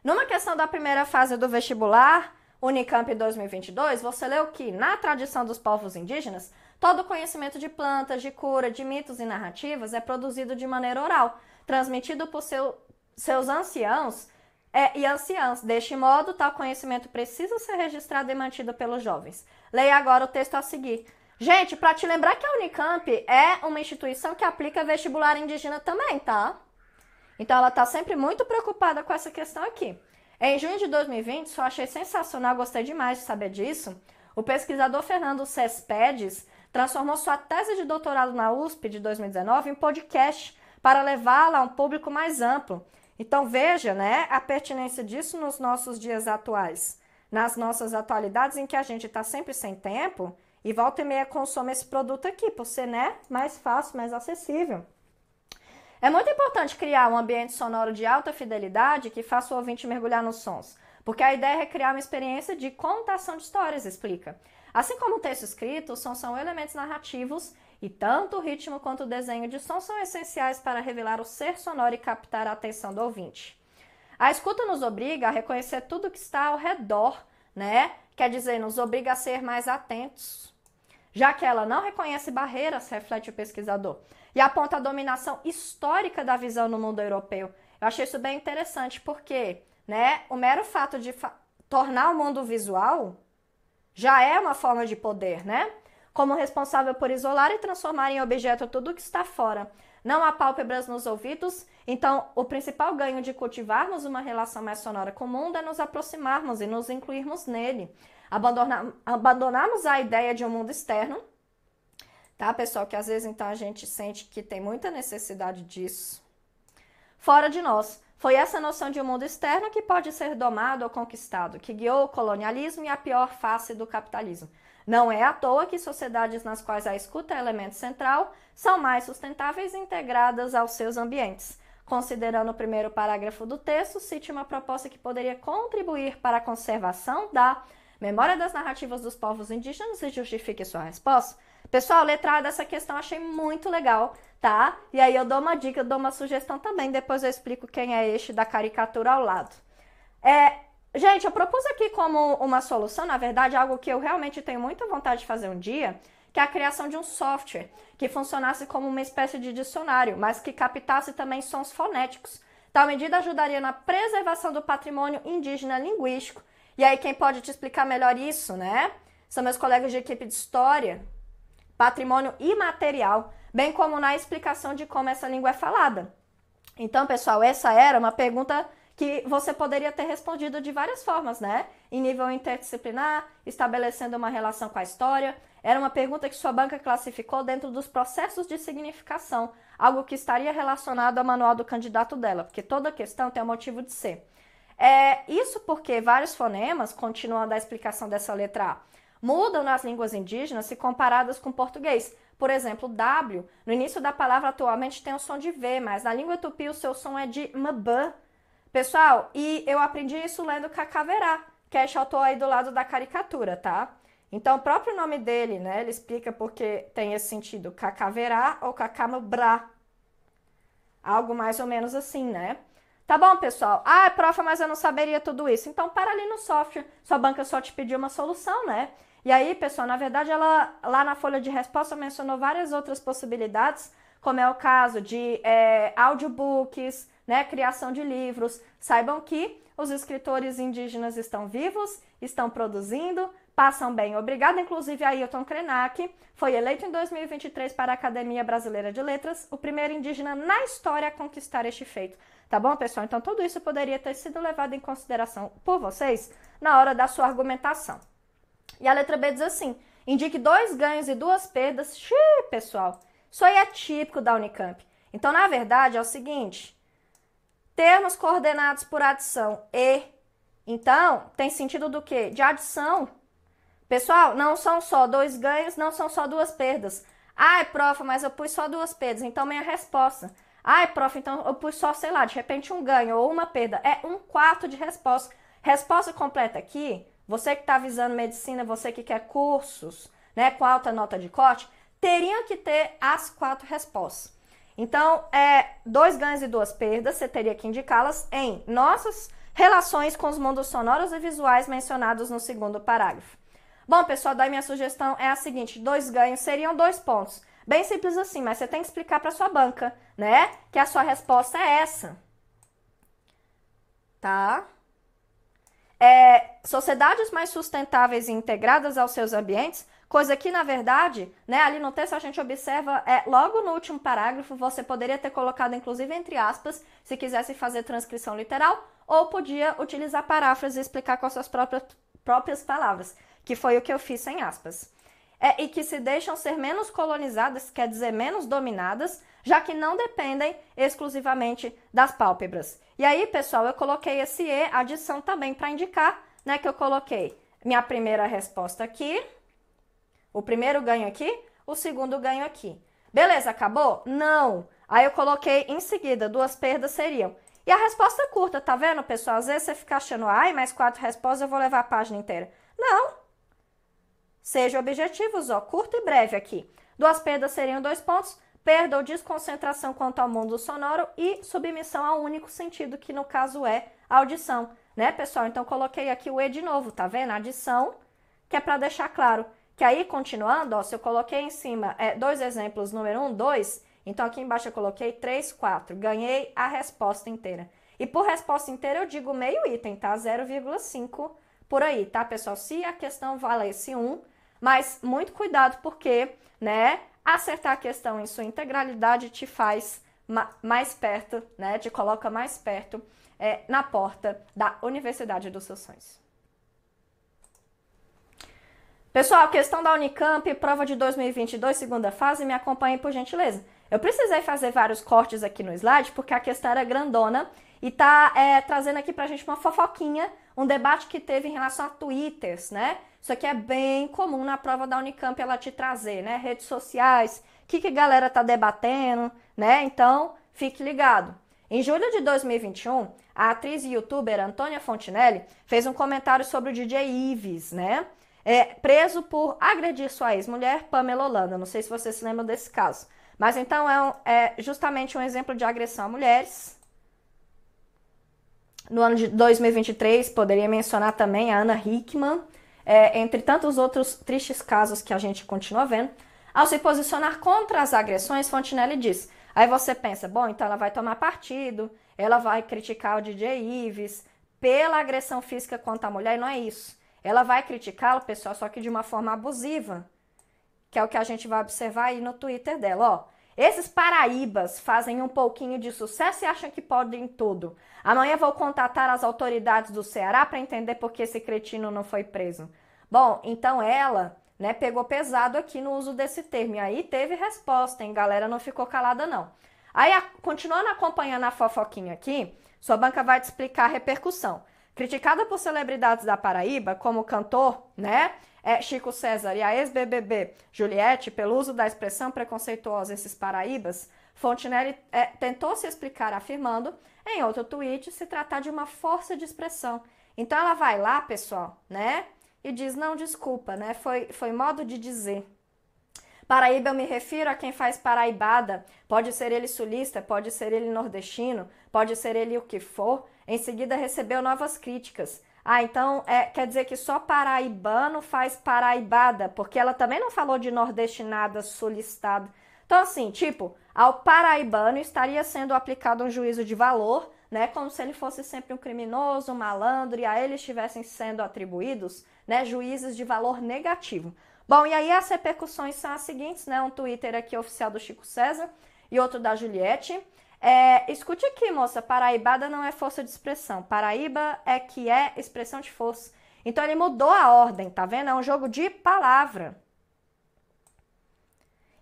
Numa questão da primeira fase do vestibular, Unicamp 2022, você leu que, na tradição dos povos indígenas, todo conhecimento de plantas, de cura, de mitos e narrativas é produzido de maneira oral, transmitido por seu, seus anciãos é, e anciãs. É Deste modo, tal conhecimento precisa ser registrado e mantido pelos jovens. Leia agora o texto a seguir. Gente, para te lembrar que a Unicamp é uma instituição que aplica vestibular indígena também, tá? Então ela está sempre muito preocupada com essa questão aqui. Em junho de 2020, só achei sensacional, gostei demais de saber disso. O pesquisador Fernando Cespedes transformou sua tese de doutorado na USP de 2019 em podcast para levá-la a um público mais amplo então veja, né, a pertinência disso nos nossos dias atuais, nas nossas atualidades em que a gente está sempre sem tempo e volta e meia consome esse produto aqui, por ser, né, mais fácil, mais acessível. É muito importante criar um ambiente sonoro de alta fidelidade que faça o ouvinte mergulhar nos sons, porque a ideia é criar uma experiência de contação de histórias, explica. Assim como o texto escrito, os sons são elementos narrativos e tanto o ritmo quanto o desenho de som são essenciais para revelar o ser sonoro e captar a atenção do ouvinte. A escuta nos obriga a reconhecer tudo que está ao redor, né? Quer dizer, nos obriga a ser mais atentos. Já que ela não reconhece barreiras, reflete o pesquisador, e aponta a dominação histórica da visão no mundo europeu. Eu achei isso bem interessante, porque né, o mero fato de fa tornar o mundo visual já é uma forma de poder, né? como responsável por isolar e transformar em objeto tudo o que está fora. Não há pálpebras nos ouvidos, então o principal ganho de cultivarmos uma relação mais sonora com o mundo é nos aproximarmos e nos incluirmos nele. Abandonar, abandonarmos a ideia de um mundo externo, tá, pessoal? Que às vezes então a gente sente que tem muita necessidade disso. Fora de nós. Foi essa noção de um mundo externo que pode ser domado ou conquistado, que guiou o colonialismo e a pior face do capitalismo. Não é à toa que sociedades nas quais a escuta é elemento central são mais sustentáveis e integradas aos seus ambientes. Considerando o primeiro parágrafo do texto, cite uma proposta que poderia contribuir para a conservação da memória das narrativas dos povos indígenas e justifique sua resposta. Pessoal, letra A dessa questão achei muito legal, tá? E aí eu dou uma dica, eu dou uma sugestão também, depois eu explico quem é este da caricatura ao lado. É, Gente, eu propus aqui como uma solução, na verdade, algo que eu realmente tenho muita vontade de fazer um dia, que é a criação de um software que funcionasse como uma espécie de dicionário, mas que captasse também sons fonéticos. Tal medida ajudaria na preservação do patrimônio indígena linguístico. E aí, quem pode te explicar melhor isso, né? São meus colegas de equipe de história, patrimônio imaterial, bem como na explicação de como essa língua é falada. Então, pessoal, essa era uma pergunta que você poderia ter respondido de várias formas, né? Em nível interdisciplinar, estabelecendo uma relação com a história. Era uma pergunta que sua banca classificou dentro dos processos de significação, algo que estaria relacionado ao manual do candidato dela, porque toda questão tem um motivo de ser. É, isso porque vários fonemas, continuando a explicação dessa letra A, mudam nas línguas indígenas se comparadas com o português. Por exemplo, W, no início da palavra atualmente tem o som de V, mas na língua tupi o seu som é de mbã, Pessoal, e eu aprendi isso lendo Cacaverá, que é Chateau aí do lado da caricatura, tá? Então, o próprio nome dele, né, ele explica porque tem esse sentido, cacaverá ou cacambrá. Algo mais ou menos assim, né? Tá bom, pessoal? Ah, é profa, mas eu não saberia tudo isso. Então, para ali no software. Sua banca só te pediu uma solução, né? E aí, pessoal, na verdade, ela lá na folha de resposta mencionou várias outras possibilidades, como é o caso de é, audiobooks, né, criação de livros. Saibam que os escritores indígenas estão vivos, estão produzindo, passam bem. Obrigada, inclusive, a Ailton Krenak. Foi eleito em 2023 para a Academia Brasileira de Letras, o primeiro indígena na história a conquistar este feito. Tá bom, pessoal? Então, tudo isso poderia ter sido levado em consideração por vocês na hora da sua argumentação. E a letra B diz assim: indique dois ganhos e duas perdas. Xiii, pessoal, isso aí é típico da Unicamp. Então, na verdade, é o seguinte: termos coordenados por adição e. Então, tem sentido do quê? De adição. Pessoal, não são só dois ganhos, não são só duas perdas. Ai, prof, mas eu pus só duas perdas, então minha resposta. Ai, prof, então eu pus só, sei lá, de repente um ganho ou uma perda. É um quarto de resposta. Resposta completa aqui, você que está visando medicina, você que quer cursos, né, com alta nota de corte, teriam que ter as quatro respostas. Então, é, dois ganhos e duas perdas, você teria que indicá-las em nossas relações com os mundos sonoros e visuais mencionados no segundo parágrafo. Bom, pessoal, daí minha sugestão é a seguinte: dois ganhos seriam dois pontos. Bem simples assim, mas você tem que explicar para sua banca, né? Que a sua resposta é essa. Tá? É, sociedades mais sustentáveis e integradas aos seus ambientes Coisa que, na verdade, né, ali no texto a gente observa, é, logo no último parágrafo, você poderia ter colocado, inclusive, entre aspas, se quisesse fazer transcrição literal, ou podia utilizar paráfrase e explicar com as suas próprias, próprias palavras, que foi o que eu fiz sem aspas. É, e que se deixam ser menos colonizadas, quer dizer, menos dominadas, já que não dependem exclusivamente das pálpebras. E aí, pessoal, eu coloquei esse E, adição também para indicar, né, que eu coloquei minha primeira resposta aqui, o primeiro ganho aqui, o segundo ganho aqui. Beleza, acabou? Não. Aí eu coloquei em seguida, duas perdas seriam. E a resposta é curta, tá vendo, pessoal? Às vezes você fica achando, ai, mais quatro respostas, eu vou levar a página inteira. Não. Sejam objetivos, ó, curto e breve aqui. Duas perdas seriam dois pontos, perda ou desconcentração quanto ao mundo sonoro e submissão ao único sentido, que no caso é audição, né, pessoal? Então coloquei aqui o E de novo, tá vendo? Adição, que é para deixar claro. Que aí, continuando, ó, se eu coloquei em cima é, dois exemplos, número 1, um, 2, então aqui embaixo eu coloquei 3, 4. Ganhei a resposta inteira. E por resposta inteira eu digo meio item, tá? 0,5 por aí, tá, pessoal? Se a questão valesse 1, um, mas muito cuidado porque, né, acertar a questão em sua integralidade te faz ma mais perto, né, te coloca mais perto é, na porta da universidade dos seus sonhos. Pessoal, questão da Unicamp, prova de 2022, segunda fase, me acompanhem por gentileza. Eu precisei fazer vários cortes aqui no slide porque a questão era grandona e tá é, trazendo aqui pra gente uma fofoquinha, um debate que teve em relação a twitters, né? Isso aqui é bem comum na prova da Unicamp ela te trazer, né? Redes sociais, o que, que a galera tá debatendo, né? Então, fique ligado. Em julho de 2021, a atriz e youtuber Antônia Fontinelli fez um comentário sobre o DJ Ives, né? é, preso por agredir sua ex-mulher, Pamela Holanda. Não sei se você se lembra desse caso. Mas então é, um, é justamente um exemplo de agressão a mulheres. No ano de 2023, poderia mencionar também a Ana Hickman, é, entre tantos outros tristes casos que a gente continua vendo. Ao se posicionar contra as agressões, Fontinelli diz. Aí você pensa, bom, então ela vai tomar partido, ela vai criticar o DJ Ives pela agressão física contra a mulher, e não é isso. Ela vai criticá lo pessoal, só que de uma forma abusiva, que é o que a gente vai observar aí no Twitter dela, ó. Esses paraíbas fazem um pouquinho de sucesso e acham que podem tudo. Amanhã vou contatar as autoridades do Ceará para entender por que esse cretino não foi preso. Bom, então ela, né, pegou pesado aqui no uso desse termo e aí teve resposta, hein? Galera não ficou calada não. Aí, a, continuando acompanhando a fofoquinha aqui, sua banca vai te explicar a repercussão. Criticada por celebridades da Paraíba, como o cantor, né? É Chico César e a ex-BBB Juliette, pelo uso da expressão preconceituosa esses paraíbas, Fontenelle é, tentou se explicar afirmando, em outro tweet, se tratar de uma força de expressão. Então ela vai lá, pessoal, né? E diz, não, desculpa, né? Foi, foi modo de dizer. Paraíba eu me refiro a quem faz paraibada. Pode ser ele sulista, pode ser ele nordestino, pode ser ele o que for. Em seguida, recebeu novas críticas. Ah, então é, quer dizer que só paraibano faz paraibada, porque ela também não falou de nordestinada, solicitada. Então, assim, tipo, ao paraibano estaria sendo aplicado um juízo de valor, né? Como se ele fosse sempre um criminoso, um malandro, e a ele estivessem sendo atribuídos, né? Juízes de valor negativo. Bom, e aí as repercussões são as seguintes, né? Um Twitter aqui oficial do Chico César e outro da Juliette. É, escute aqui, moça, paraibada não é força de expressão. Paraíba é que é expressão de força. Então ele mudou a ordem, tá vendo? É um jogo de palavra.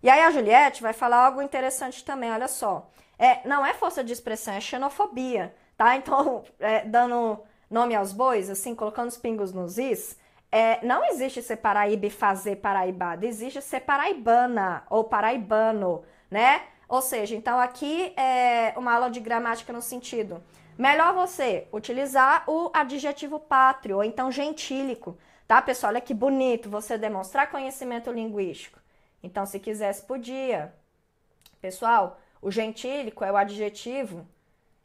E aí a Juliette vai falar algo interessante também, olha só. É, não é força de expressão, é xenofobia, tá? Então, é, dando nome aos bois, assim, colocando os pingos nos is, é, não existe ser paraíba e fazer paraibada, existe ser paraibana ou paraibano, né? Ou seja, então aqui é uma aula de gramática no sentido. Melhor você utilizar o adjetivo pátrio, ou então gentílico, tá, pessoal? Olha que bonito você demonstrar conhecimento linguístico. Então, se quisesse, podia. Pessoal, o gentílico é o adjetivo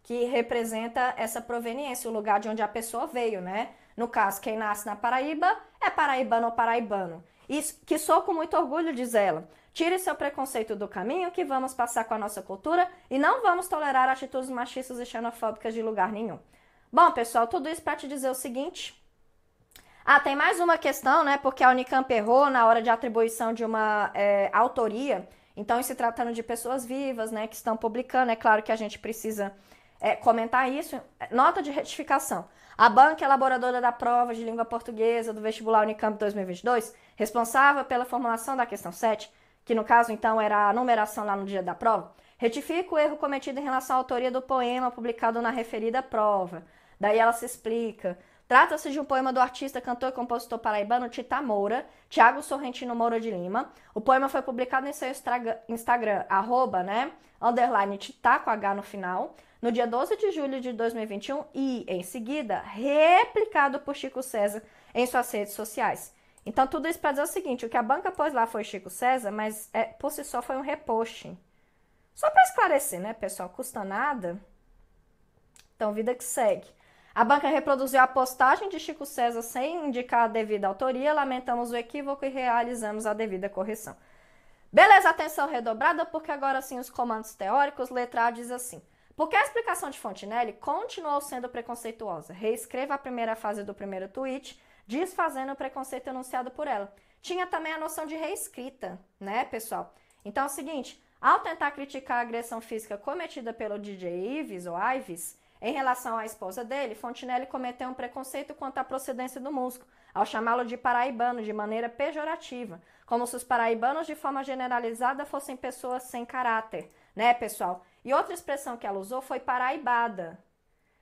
que representa essa proveniência, o lugar de onde a pessoa veio, né? No caso, quem nasce na Paraíba é paraibano ou paraibano. Isso que sou com muito orgulho, diz ela. Tire seu preconceito do caminho que vamos passar com a nossa cultura e não vamos tolerar atitudes machistas e xenofóbicas de lugar nenhum. Bom, pessoal, tudo isso para te dizer o seguinte. Ah, tem mais uma questão, né? Porque a Unicamp errou na hora de atribuição de uma é, autoria. Então, se tratando de pessoas vivas, né, que estão publicando, é claro que a gente precisa é, comentar isso. Nota de retificação. A banca elaboradora da prova de língua portuguesa do vestibular Unicamp 2022, responsável pela formulação da questão 7, que no caso então era a numeração lá no dia da prova, retifica o erro cometido em relação à autoria do poema publicado na referida prova. Daí ela se explica. Trata-se de um poema do artista, cantor e compositor paraibano Tita Moura, Tiago Sorrentino Moura de Lima. O poema foi publicado em seu Instagram, arroba, né, underline Tita com H no final, no dia 12 de julho de 2021 e, em seguida, replicado por Chico César em suas redes sociais. Então, tudo isso para dizer o seguinte: o que a banca pôs lá foi Chico César, mas é, por si só foi um reposte. Só para esclarecer, né, pessoal? Custa nada. Então, vida que segue. A banca reproduziu a postagem de Chico César sem indicar a devida autoria, lamentamos o equívoco e realizamos a devida correção. Beleza, atenção redobrada, porque agora sim os comandos teóricos, letra A diz assim. Porque a explicação de Fontenelle continuou sendo preconceituosa. Reescreva a primeira fase do primeiro tweet desfazendo o preconceito anunciado por ela. Tinha também a noção de reescrita, né, pessoal? Então é o seguinte, ao tentar criticar a agressão física cometida pelo DJ Ives ou Ives em relação à esposa dele, Fontinelli cometeu um preconceito quanto à procedência do músico, ao chamá-lo de paraibano de maneira pejorativa, como se os paraibanos de forma generalizada fossem pessoas sem caráter, né, pessoal? E outra expressão que ela usou foi paraibada,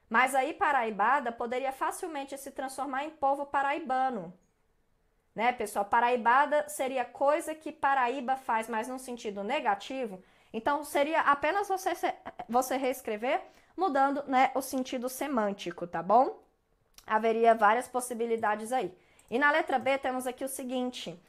mas aí paraibada poderia facilmente se transformar em povo paraibano. Né, pessoal? Paraibada seria coisa que Paraíba faz, mas num sentido negativo. Então seria apenas você, você reescrever mudando né, o sentido semântico, tá bom? Haveria várias possibilidades aí. E na letra B temos aqui o seguinte: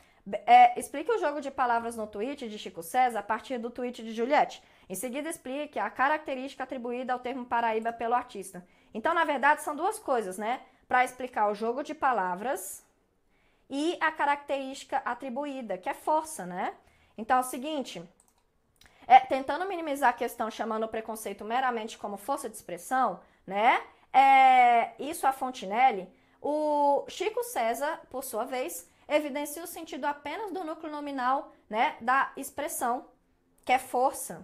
é, explique o jogo de palavras no tweet de Chico César a partir do tweet de Juliette. Em seguida, explique a característica atribuída ao termo Paraíba pelo artista. Então, na verdade, são duas coisas, né? Para explicar o jogo de palavras e a característica atribuída, que é força, né? Então, é o seguinte. É, tentando minimizar a questão, chamando o preconceito meramente como força de expressão, né? É, isso a Fontinelli, o Chico César, por sua vez, evidencia o sentido apenas do núcleo nominal, né, da expressão, que é força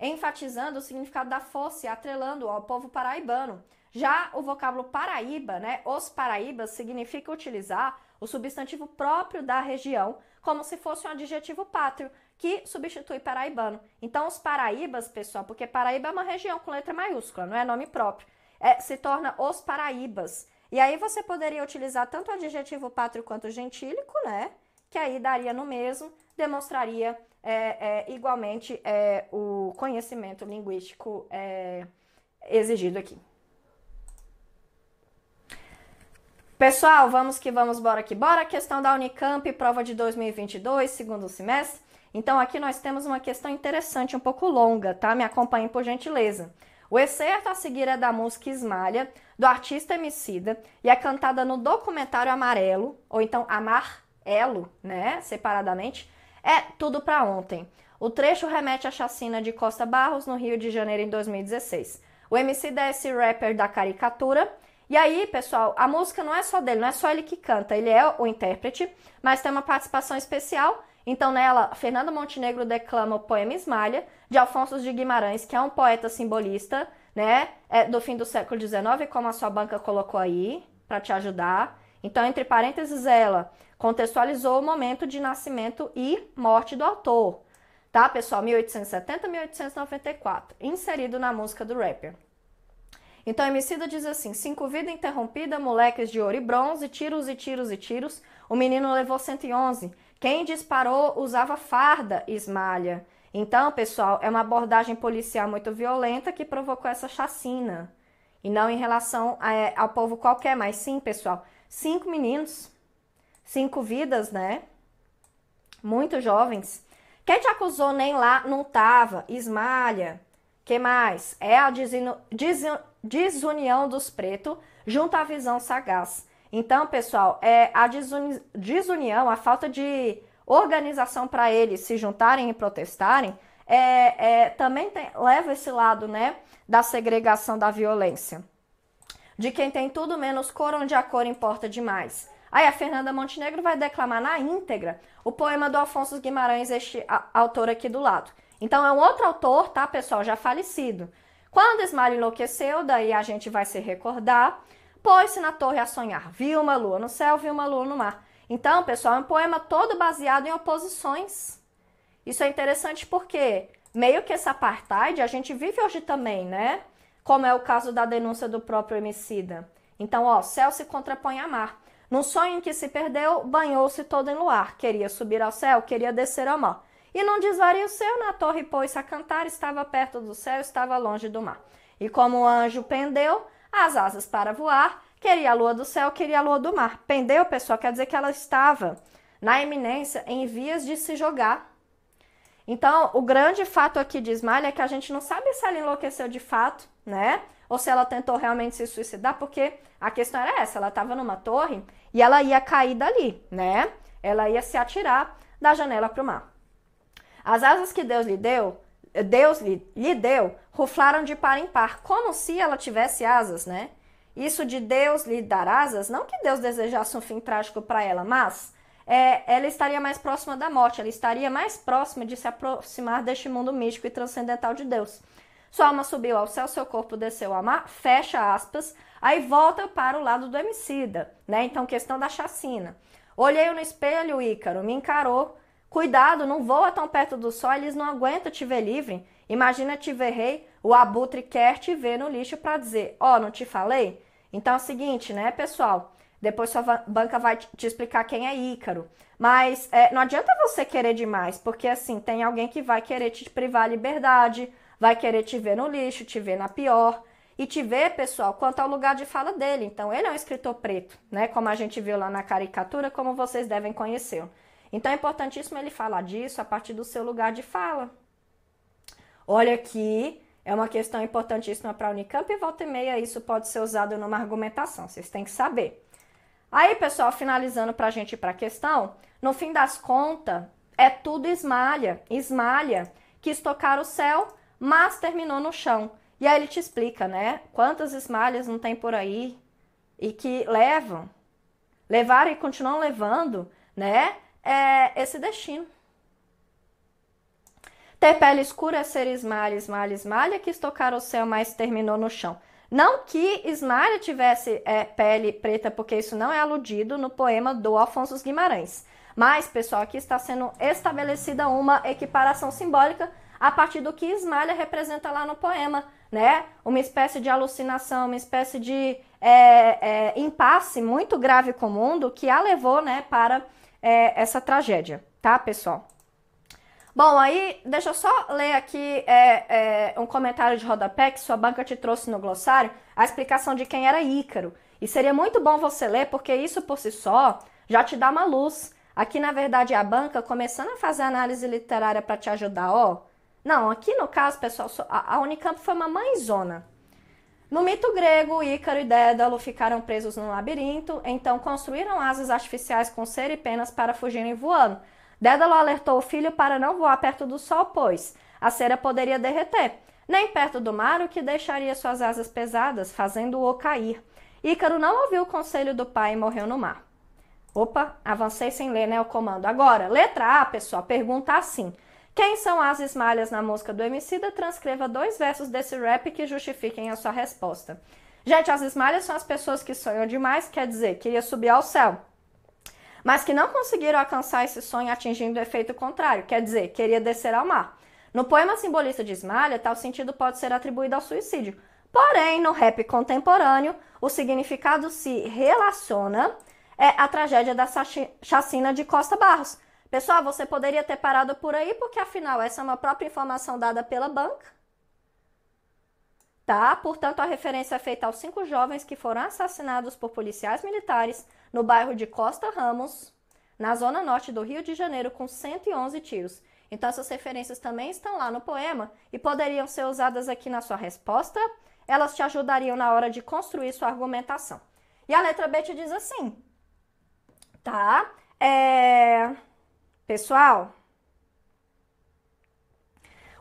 enfatizando o significado da fosse, atrelando ao povo paraibano. Já o vocábulo Paraíba, né, os Paraíbas, significa utilizar o substantivo próprio da região, como se fosse um adjetivo pátrio, que substitui paraibano. Então, os Paraíbas, pessoal, porque Paraíba é uma região com letra maiúscula, não é nome próprio, é, se torna os Paraíbas. E aí você poderia utilizar tanto o adjetivo pátrio quanto o gentílico, né, que aí daria no mesmo, demonstraria é, é, igualmente é, o conhecimento linguístico é exigido aqui. Pessoal, vamos que vamos, bora que bora. Questão da Unicamp, prova de 2022, segundo semestre. Então, aqui nós temos uma questão interessante, um pouco longa, tá? Me acompanhem por gentileza. O excerto a seguir é da música Esmalha, do artista Emicida, e é cantada no documentário Amarelo, ou então Amarelo, né, separadamente, é tudo para ontem. O trecho remete à chacina de Costa Barros no Rio de Janeiro em 2016. O MC é esse rapper da caricatura. E aí, pessoal, a música não é só dele, não é só ele que canta, ele é o intérprete, mas tem uma participação especial. Então, nela, Fernando Montenegro declama o poema Esmalha, de Alfonso de Guimarães, que é um poeta simbolista, né, é do fim do século XIX, como a sua banca colocou aí, para te ajudar. Então, entre parênteses, ela contextualizou o momento de nascimento e morte do autor. Tá, pessoal? 1870, 1894, inserido na música do rapper. Então, Emicida diz assim: cinco vidas interrompida, moleques de ouro e bronze, tiros e tiros e tiros. O menino levou 111. Quem disparou usava farda, esmalha. Então, pessoal, é uma abordagem policial muito violenta que provocou essa chacina. E não em relação a, eh, ao povo qualquer, mas sim, pessoal, cinco meninos cinco vidas, né? Muito jovens. Quem te acusou nem lá não tava. Esmalha. Que mais? É a desunião dos pretos junto à visão sagaz. Então, pessoal, é a desuni... desunião, a falta de organização para eles se juntarem e protestarem, é, é, também tem, leva esse lado, né, da segregação da violência. De quem tem tudo menos cor, onde a cor importa demais. Aí a Fernanda Montenegro vai declamar na íntegra o poema do Afonso Guimarães, este autor aqui do lado. Então é um outro autor, tá, pessoal, já falecido. Quando Ismael enlouqueceu, daí a gente vai se recordar, pôs-se na torre a sonhar, viu uma lua no céu, viu uma lua no mar. Então, pessoal, é um poema todo baseado em oposições. Isso é interessante porque meio que esse apartheid a gente vive hoje também, né? Como é o caso da denúncia do próprio homicida. Então, ó, céu se contrapõe a mar. Num sonho em que se perdeu, banhou-se todo em luar, queria subir ao céu, queria descer ao mar. E num desvario seu, na torre pôs-se a cantar, estava perto do céu, estava longe do mar. E como o anjo pendeu, as asas para voar, queria a lua do céu, queria a lua do mar. Pendeu, pessoal, quer dizer que ela estava na eminência, em vias de se jogar. Então, o grande fato aqui de Ismael é que a gente não sabe se ela enlouqueceu de fato, né? Ou se ela tentou realmente se suicidar, porque a questão era essa: ela estava numa torre e ela ia cair dali, né? Ela ia se atirar da janela para o mar. As asas que Deus lhe deu, Deus lhe, lhe deu, ruflaram de par em par, como se ela tivesse asas, né? Isso de Deus lhe dar asas, não que Deus desejasse um fim trágico para ela, mas é, ela estaria mais próxima da morte, ela estaria mais próxima de se aproximar deste mundo místico e transcendental de Deus. Sua alma subiu ao céu, seu corpo desceu ao mar, fecha aspas, Aí volta para o lado do homicida, né? Então, questão da chacina. Olhei no espelho, Ícaro, me encarou. Cuidado, não voa tão perto do sol, eles não aguentam te ver livre. Imagina te ver rei, o abutre quer te ver no lixo para dizer: Ó, oh, não te falei? Então é o seguinte, né, pessoal? Depois sua banca vai te explicar quem é Ícaro. Mas é, não adianta você querer demais, porque assim, tem alguém que vai querer te privar a liberdade, vai querer te ver no lixo, te ver na pior e te ver, pessoal, quanto ao lugar de fala dele. Então, ele é um escritor preto, né? Como a gente viu lá na caricatura, como vocês devem conhecê-lo. Então, é importantíssimo ele falar disso a partir do seu lugar de fala. Olha aqui, é uma questão importantíssima para a Unicamp e volta e meia isso pode ser usado numa argumentação, vocês têm que saber. Aí, pessoal, finalizando para a gente ir para a questão, no fim das contas, é tudo esmalha, esmalha, quis tocar o céu, mas terminou no chão. E aí ele te explica, né? Quantas esmalhas não tem por aí e que levam, levaram e continuam levando, né? É esse destino. Ter pele escura é ser esmalha, esmalha, esmalha, que estocar o céu, mas terminou no chão. Não que Esmalha tivesse é, pele preta, porque isso não é aludido no poema do Alfonso Guimarães. Mas, pessoal, aqui está sendo estabelecida uma equiparação simbólica a partir do que Esmalha representa lá no poema né? Uma espécie de alucinação, uma espécie de é, é, impasse muito grave com o mundo que a levou, né, para é, essa tragédia, tá, pessoal? Bom, aí deixa eu só ler aqui é, é, um comentário de rodapé que sua banca te trouxe no glossário a explicação de quem era Ícaro. E seria muito bom você ler, porque isso por si só já te dá uma luz. Aqui, na verdade, é a banca começando a fazer análise literária para te ajudar, ó não, aqui no caso, pessoal, a Unicamp foi uma mãezona. No mito grego, Ícaro e Dédalo ficaram presos no labirinto, então construíram asas artificiais com cera e penas para fugirem voando. Dédalo alertou o filho para não voar perto do sol, pois a cera poderia derreter, nem perto do mar, o que deixaria suas asas pesadas, fazendo-o cair. Ícaro não ouviu o conselho do pai e morreu no mar. Opa, avancei sem ler, né, o comando. Agora, letra A, pessoal, pergunta assim. Quem são as esmalhas na música do Emicida? Transcreva dois versos desse rap que justifiquem a sua resposta. Gente, as esmalhas são as pessoas que sonham demais, quer dizer, queria subir ao céu, mas que não conseguiram alcançar esse sonho atingindo o efeito contrário, quer dizer, queria descer ao mar. No poema simbolista de Esmalha, tal sentido pode ser atribuído ao suicídio. Porém, no rap contemporâneo, o significado se relaciona é a tragédia da chacina de Costa Barros, Pessoal, você poderia ter parado por aí, porque afinal essa é uma própria informação dada pela banca. Tá? Portanto, a referência é feita aos cinco jovens que foram assassinados por policiais militares no bairro de Costa Ramos, na zona norte do Rio de Janeiro, com 111 tiros. Então, essas referências também estão lá no poema e poderiam ser usadas aqui na sua resposta. Elas te ajudariam na hora de construir sua argumentação. E a letra B te diz assim, tá? É. Pessoal,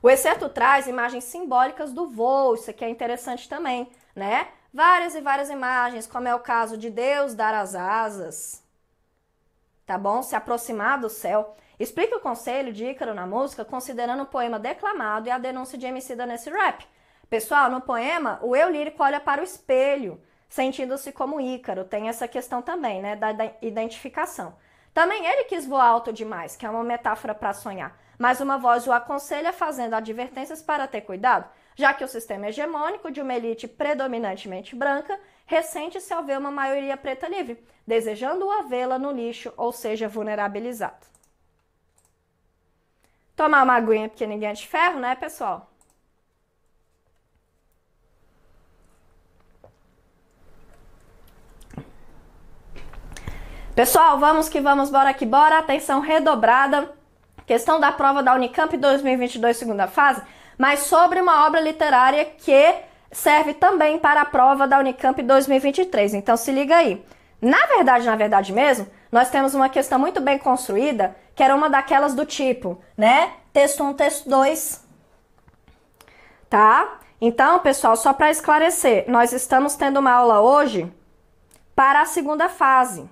o excerto traz imagens simbólicas do voo, isso aqui é interessante também, né? Várias e várias imagens, como é o caso de Deus dar as asas, tá bom? Se aproximar do céu. Explica o conselho de Ícaro na música, considerando o poema declamado e a denúncia de Emicida nesse rap. Pessoal, no poema, o eu lírico olha para o espelho, sentindo-se como Ícaro. Tem essa questão também, né, da identificação. Também ele quis voar alto demais, que é uma metáfora para sonhar, mas uma voz o aconselha fazendo advertências para ter cuidado, já que o sistema hegemônico de uma elite predominantemente branca ressente-se ao ver uma maioria preta livre, desejando-a vê-la no lixo, ou seja, vulnerabilizado. Tomar uma aguinha porque ninguém é de ferro, né, pessoal? Pessoal, vamos que vamos, bora que bora, atenção redobrada. Questão da prova da Unicamp 2022, segunda fase, mas sobre uma obra literária que serve também para a prova da Unicamp 2023. Então se liga aí. Na verdade, na verdade mesmo, nós temos uma questão muito bem construída, que era uma daquelas do tipo, né? Texto 1, texto 2. Tá? Então, pessoal, só para esclarecer, nós estamos tendo uma aula hoje para a segunda fase.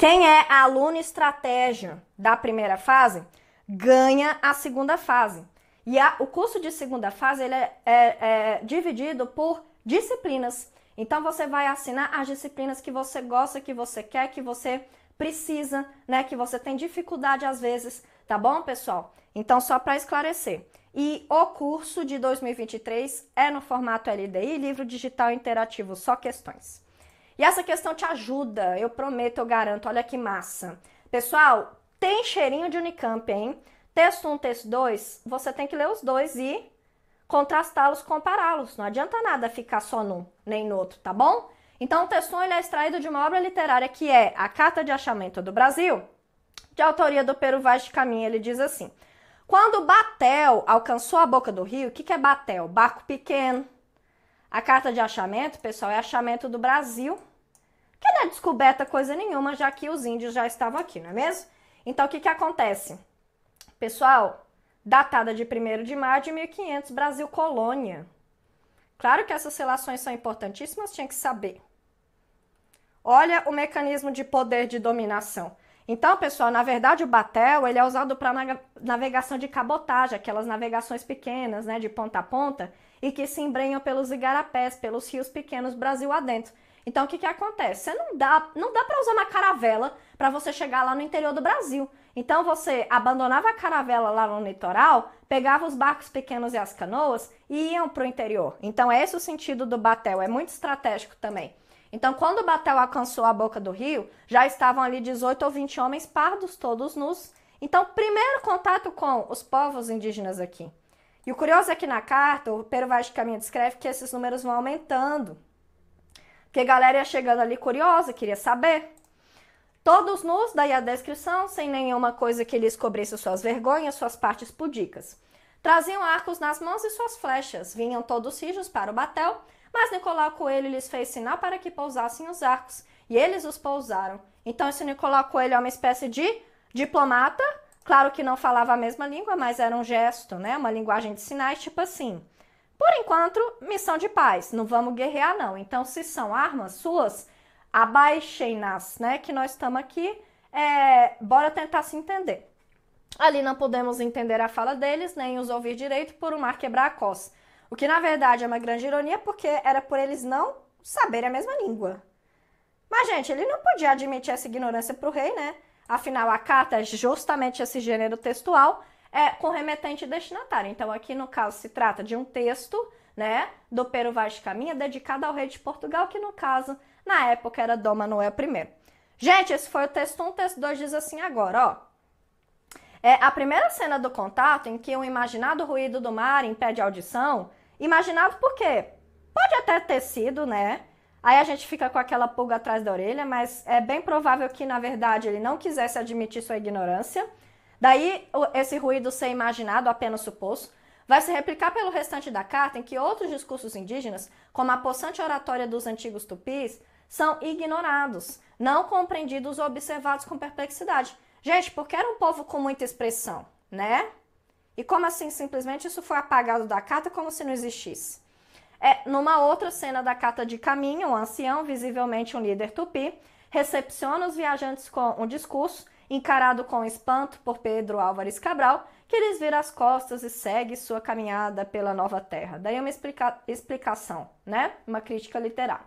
Quem é aluno estratégia da primeira fase ganha a segunda fase. E a, o curso de segunda fase ele é, é, é dividido por disciplinas. Então você vai assinar as disciplinas que você gosta, que você quer, que você precisa, né? Que você tem dificuldade às vezes, tá bom, pessoal? Então só para esclarecer. E o curso de 2023 é no formato LDI, livro digital interativo, só questões. E essa questão te ajuda, eu prometo, eu garanto, olha que massa. Pessoal, tem cheirinho de Unicamp, hein? Texto 1, texto 2, você tem que ler os dois e contrastá-los, compará-los. Não adianta nada ficar só num nem no outro, tá bom? Então, o texto 1 ele é extraído de uma obra literária que é A Carta de Achamento do Brasil, de autoria do Peru Vaz de Caminha. Ele diz assim: Quando Batel alcançou a boca do rio, o que, que é Batel? Barco pequeno. A carta de achamento, pessoal, é achamento do Brasil, que não é descoberta coisa nenhuma, já que os índios já estavam aqui, não é mesmo? Então, o que, que acontece? Pessoal, datada de 1 de maio de 1500, Brasil colônia. Claro que essas relações são importantíssimas, tinha que saber. Olha o mecanismo de poder de dominação. Então, pessoal, na verdade o batel ele é usado para navegação de cabotagem, aquelas navegações pequenas, né, de ponta a ponta, e que se embrenham pelos igarapés, pelos rios pequenos Brasil adentro. Então o que, que acontece? Você não dá, não dá para usar uma caravela para você chegar lá no interior do Brasil. Então você abandonava a caravela lá no litoral, pegava os barcos pequenos e as canoas e iam para o interior. Então é esse é o sentido do batel, é muito estratégico também. Então, quando o batel alcançou a boca do rio, já estavam ali 18 ou 20 homens pardos, todos nus. Então, primeiro contato com os povos indígenas aqui. E o curioso é que na carta, o Pero Vaz de Caminha descreve que esses números vão aumentando. Porque a galera ia chegando ali curiosa, queria saber. Todos nus, daí a descrição, sem nenhuma coisa que lhes cobrisse suas vergonhas, suas partes pudicas. Traziam arcos nas mãos e suas flechas, vinham todos rijos para o batel, mas Nicolau Coelho lhes fez sinal para que pousassem os arcos, e eles os pousaram. Então esse Nicolau Coelho é uma espécie de diplomata, claro que não falava a mesma língua, mas era um gesto, né? Uma linguagem de sinais, tipo assim. Por enquanto, missão de paz, não vamos guerrear não. Então, se são armas suas, abaixem-nas, né? Que nós estamos aqui, é, bora tentar se entender. Ali não podemos entender a fala deles, nem os ouvir direito por o mar quebrar a costa. O que na verdade é uma grande ironia, porque era por eles não saberem a mesma língua. Mas, gente, ele não podia admitir essa ignorância para o rei, né? Afinal, a carta é justamente esse gênero textual é, com remetente e destinatário. Então, aqui no caso, se trata de um texto né, do Pero Vaz de Caminha dedicado ao rei de Portugal, que no caso, na época, era Dom Manuel I. Gente, esse foi o texto 1, o texto 2 diz assim agora, ó. É, a primeira cena do contato, em que um imaginado ruído do mar impede a audição, imaginado por quê? Pode até ter sido, né? Aí a gente fica com aquela pulga atrás da orelha, mas é bem provável que, na verdade, ele não quisesse admitir sua ignorância Daí, esse ruído ser imaginado, apenas suposto, vai se replicar pelo restante da carta em que outros discursos indígenas, como a possante oratória dos antigos tupis, são ignorados, não compreendidos ou observados com perplexidade. Gente, porque era um povo com muita expressão, né? E como assim simplesmente isso foi apagado da carta como se não existisse? É, numa outra cena da carta de caminho, um ancião, visivelmente um líder tupi, recepciona os viajantes com um discurso encarado com espanto por Pedro Álvares Cabral, que lhes vira as costas e segue sua caminhada pela nova terra. Daí uma explica explicação, né? Uma crítica literária.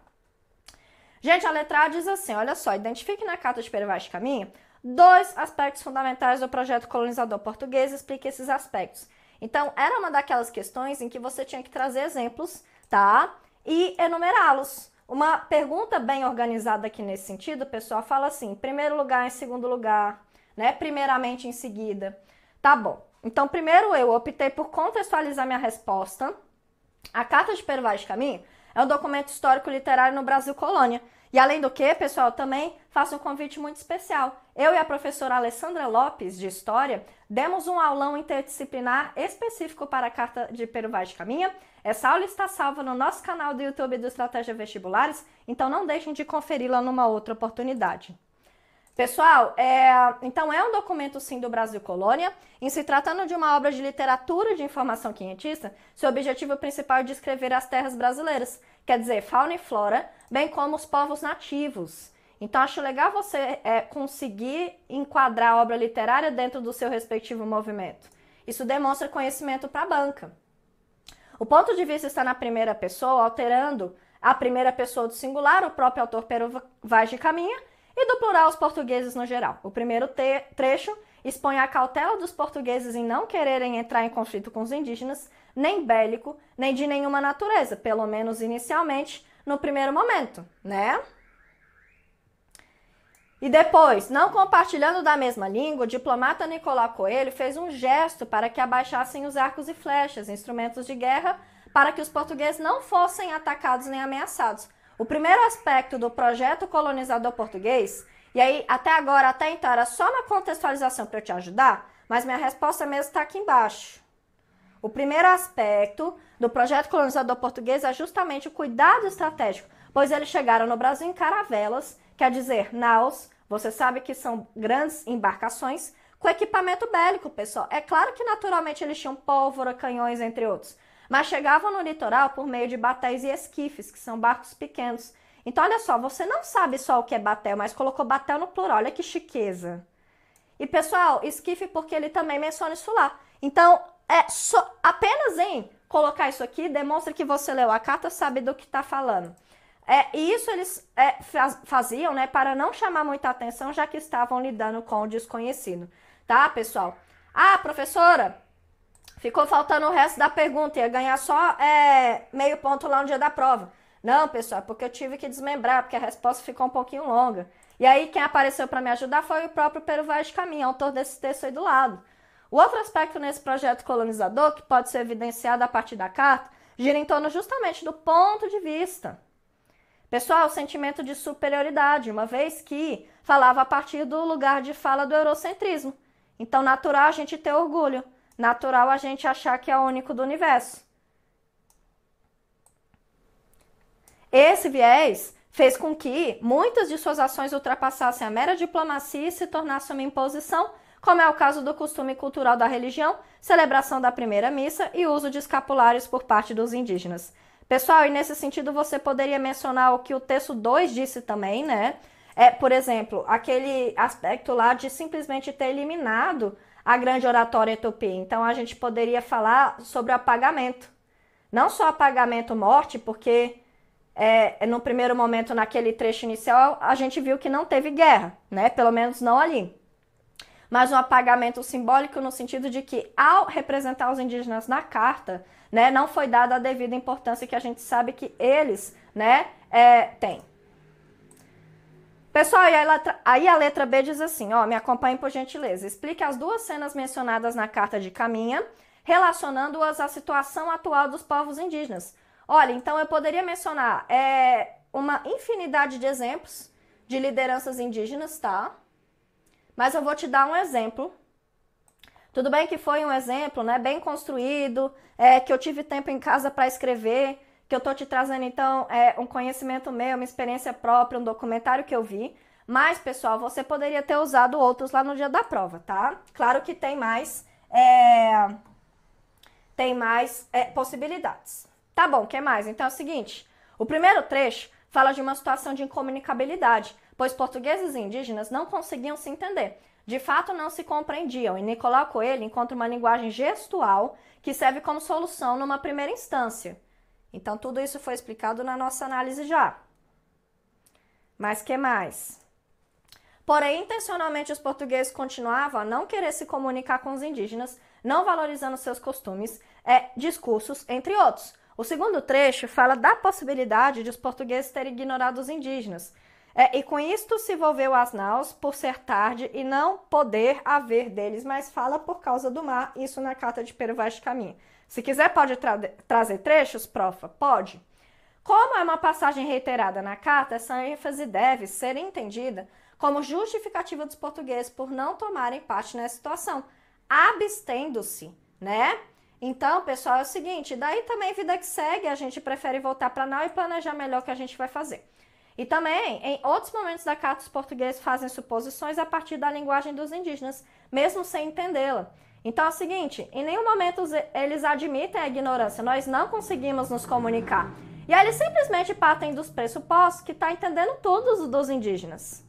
Gente, a letra A diz assim: olha só, identifique na carta de Pedro Vaz de Caminha dois aspectos fundamentais do projeto colonizador português, explique esses aspectos. Então, era uma daquelas questões em que você tinha que trazer exemplos, tá? E enumerá-los. Uma pergunta bem organizada aqui nesse sentido, pessoal, fala assim: primeiro lugar, em segundo lugar, né? Primeiramente, em seguida. Tá bom. Então, primeiro eu optei por contextualizar minha resposta. A Carta de Pero Vaz de Caminho é um documento histórico literário no Brasil Colônia. E além do que, pessoal, também faço um convite muito especial eu e a professora Alessandra Lopes, de História, demos um aulão interdisciplinar específico para a Carta de Peru Vaz de Caminha. Essa aula está salva no nosso canal do YouTube do Estratégia Vestibulares, então não deixem de conferi-la numa outra oportunidade. Pessoal, é, então é um documento sim do Brasil Colônia. Em se tratando de uma obra de literatura de informação quinhentista, seu objetivo principal é descrever as terras brasileiras, quer dizer, fauna e flora, bem como os povos nativos. Então, acho legal você é, conseguir enquadrar a obra literária dentro do seu respectivo movimento. Isso demonstra conhecimento para a banca. O ponto de vista está na primeira pessoa, alterando a primeira pessoa do singular, o próprio autor Pero Vaz de Caminha, e do plural os portugueses no geral. O primeiro trecho expõe a cautela dos portugueses em não quererem entrar em conflito com os indígenas, nem bélico, nem de nenhuma natureza, pelo menos inicialmente, no primeiro momento, né? E depois, não compartilhando da mesma língua, o diplomata Nicolau Coelho fez um gesto para que abaixassem os arcos e flechas, instrumentos de guerra, para que os portugueses não fossem atacados nem ameaçados. O primeiro aspecto do projeto colonizador português, e aí até agora, até então, era só uma contextualização para eu te ajudar, mas minha resposta mesmo está aqui embaixo. O primeiro aspecto do projeto colonizador português é justamente o cuidado estratégico, pois eles chegaram no Brasil em caravelas Quer dizer, naus, você sabe que são grandes embarcações com equipamento bélico, pessoal. É claro que naturalmente eles tinham pólvora, canhões, entre outros, mas chegavam no litoral por meio de batéis e esquifes, que são barcos pequenos. Então, olha só, você não sabe só o que é batel, mas colocou batel no plural. Olha que chiqueza. E pessoal, esquife porque ele também menciona isso lá. Então, é só, apenas em colocar isso aqui demonstra que você leu a carta, sabe do que está falando. É, e isso eles é, faz, faziam né, para não chamar muita atenção, já que estavam lidando com o desconhecido. Tá, pessoal? Ah, professora, ficou faltando o resto da pergunta, ia ganhar só é, meio ponto lá no dia da prova. Não, pessoal, é porque eu tive que desmembrar, porque a resposta ficou um pouquinho longa. E aí, quem apareceu para me ajudar foi o próprio Peru Vaz de Caminho, autor desse texto aí do lado. O outro aspecto nesse projeto colonizador, que pode ser evidenciado a partir da carta, gira em torno justamente do ponto de vista Pessoal, sentimento de superioridade, uma vez que falava a partir do lugar de fala do eurocentrismo. Então, natural a gente ter orgulho, natural a gente achar que é o único do universo. Esse viés fez com que muitas de suas ações ultrapassassem a mera diplomacia e se tornassem uma imposição, como é o caso do costume cultural da religião, celebração da primeira missa e uso de escapulários por parte dos indígenas. Pessoal, e nesse sentido você poderia mencionar o que o texto 2 disse também, né? É, por exemplo, aquele aspecto lá de simplesmente ter eliminado a grande oratória tupi. Então a gente poderia falar sobre o apagamento. Não só apagamento morte, porque é, no primeiro momento, naquele trecho inicial, a gente viu que não teve guerra, né? Pelo menos não ali. Mas um apagamento simbólico no sentido de que, ao representar os indígenas na carta, né, não foi dada a devida importância que a gente sabe que eles, né, é, têm. Pessoal, aí a, letra, aí a, letra, B diz assim, ó, me acompanhe por gentileza. Explique as duas cenas mencionadas na carta de Caminha, relacionando-as à situação atual dos povos indígenas. Olha, então eu poderia mencionar é, uma infinidade de exemplos de lideranças indígenas, tá? Mas eu vou te dar um exemplo tudo bem que foi um exemplo, né, bem construído, é, que eu tive tempo em casa para escrever, que eu tô te trazendo então é, um conhecimento meu, uma experiência própria, um documentário que eu vi. Mas, pessoal, você poderia ter usado outros lá no dia da prova, tá? Claro que tem mais, é, tem mais é, possibilidades. Tá bom, o que mais? Então é o seguinte: o primeiro trecho fala de uma situação de incomunicabilidade, pois portugueses e indígenas não conseguiam se entender de fato não se compreendiam, e Nicolau Coelho encontra uma linguagem gestual que serve como solução numa primeira instância. Então, tudo isso foi explicado na nossa análise já. Mas que mais? Porém, intencionalmente os portugueses continuavam a não querer se comunicar com os indígenas, não valorizando seus costumes, é, discursos, entre outros. O segundo trecho fala da possibilidade de os portugueses terem ignorado os indígenas, é, e com isto se envolveu as naus por ser tarde e não poder haver deles mas fala por causa do mar, isso na carta de Pero Vaz de Caminho. Se quiser, pode tra trazer trechos, profa? Pode. Como é uma passagem reiterada na carta, essa ênfase deve ser entendida como justificativa dos portugueses por não tomarem parte nessa situação, abstendo-se, né? Então, pessoal, é o seguinte, daí também vida que segue, a gente prefere voltar para nau e planejar melhor o que a gente vai fazer. E também, em outros momentos da carta, os portugueses fazem suposições a partir da linguagem dos indígenas, mesmo sem entendê-la. Então é o seguinte: em nenhum momento eles admitem a ignorância, nós não conseguimos nos comunicar. E aí eles simplesmente partem dos pressupostos que está entendendo todos dos indígenas.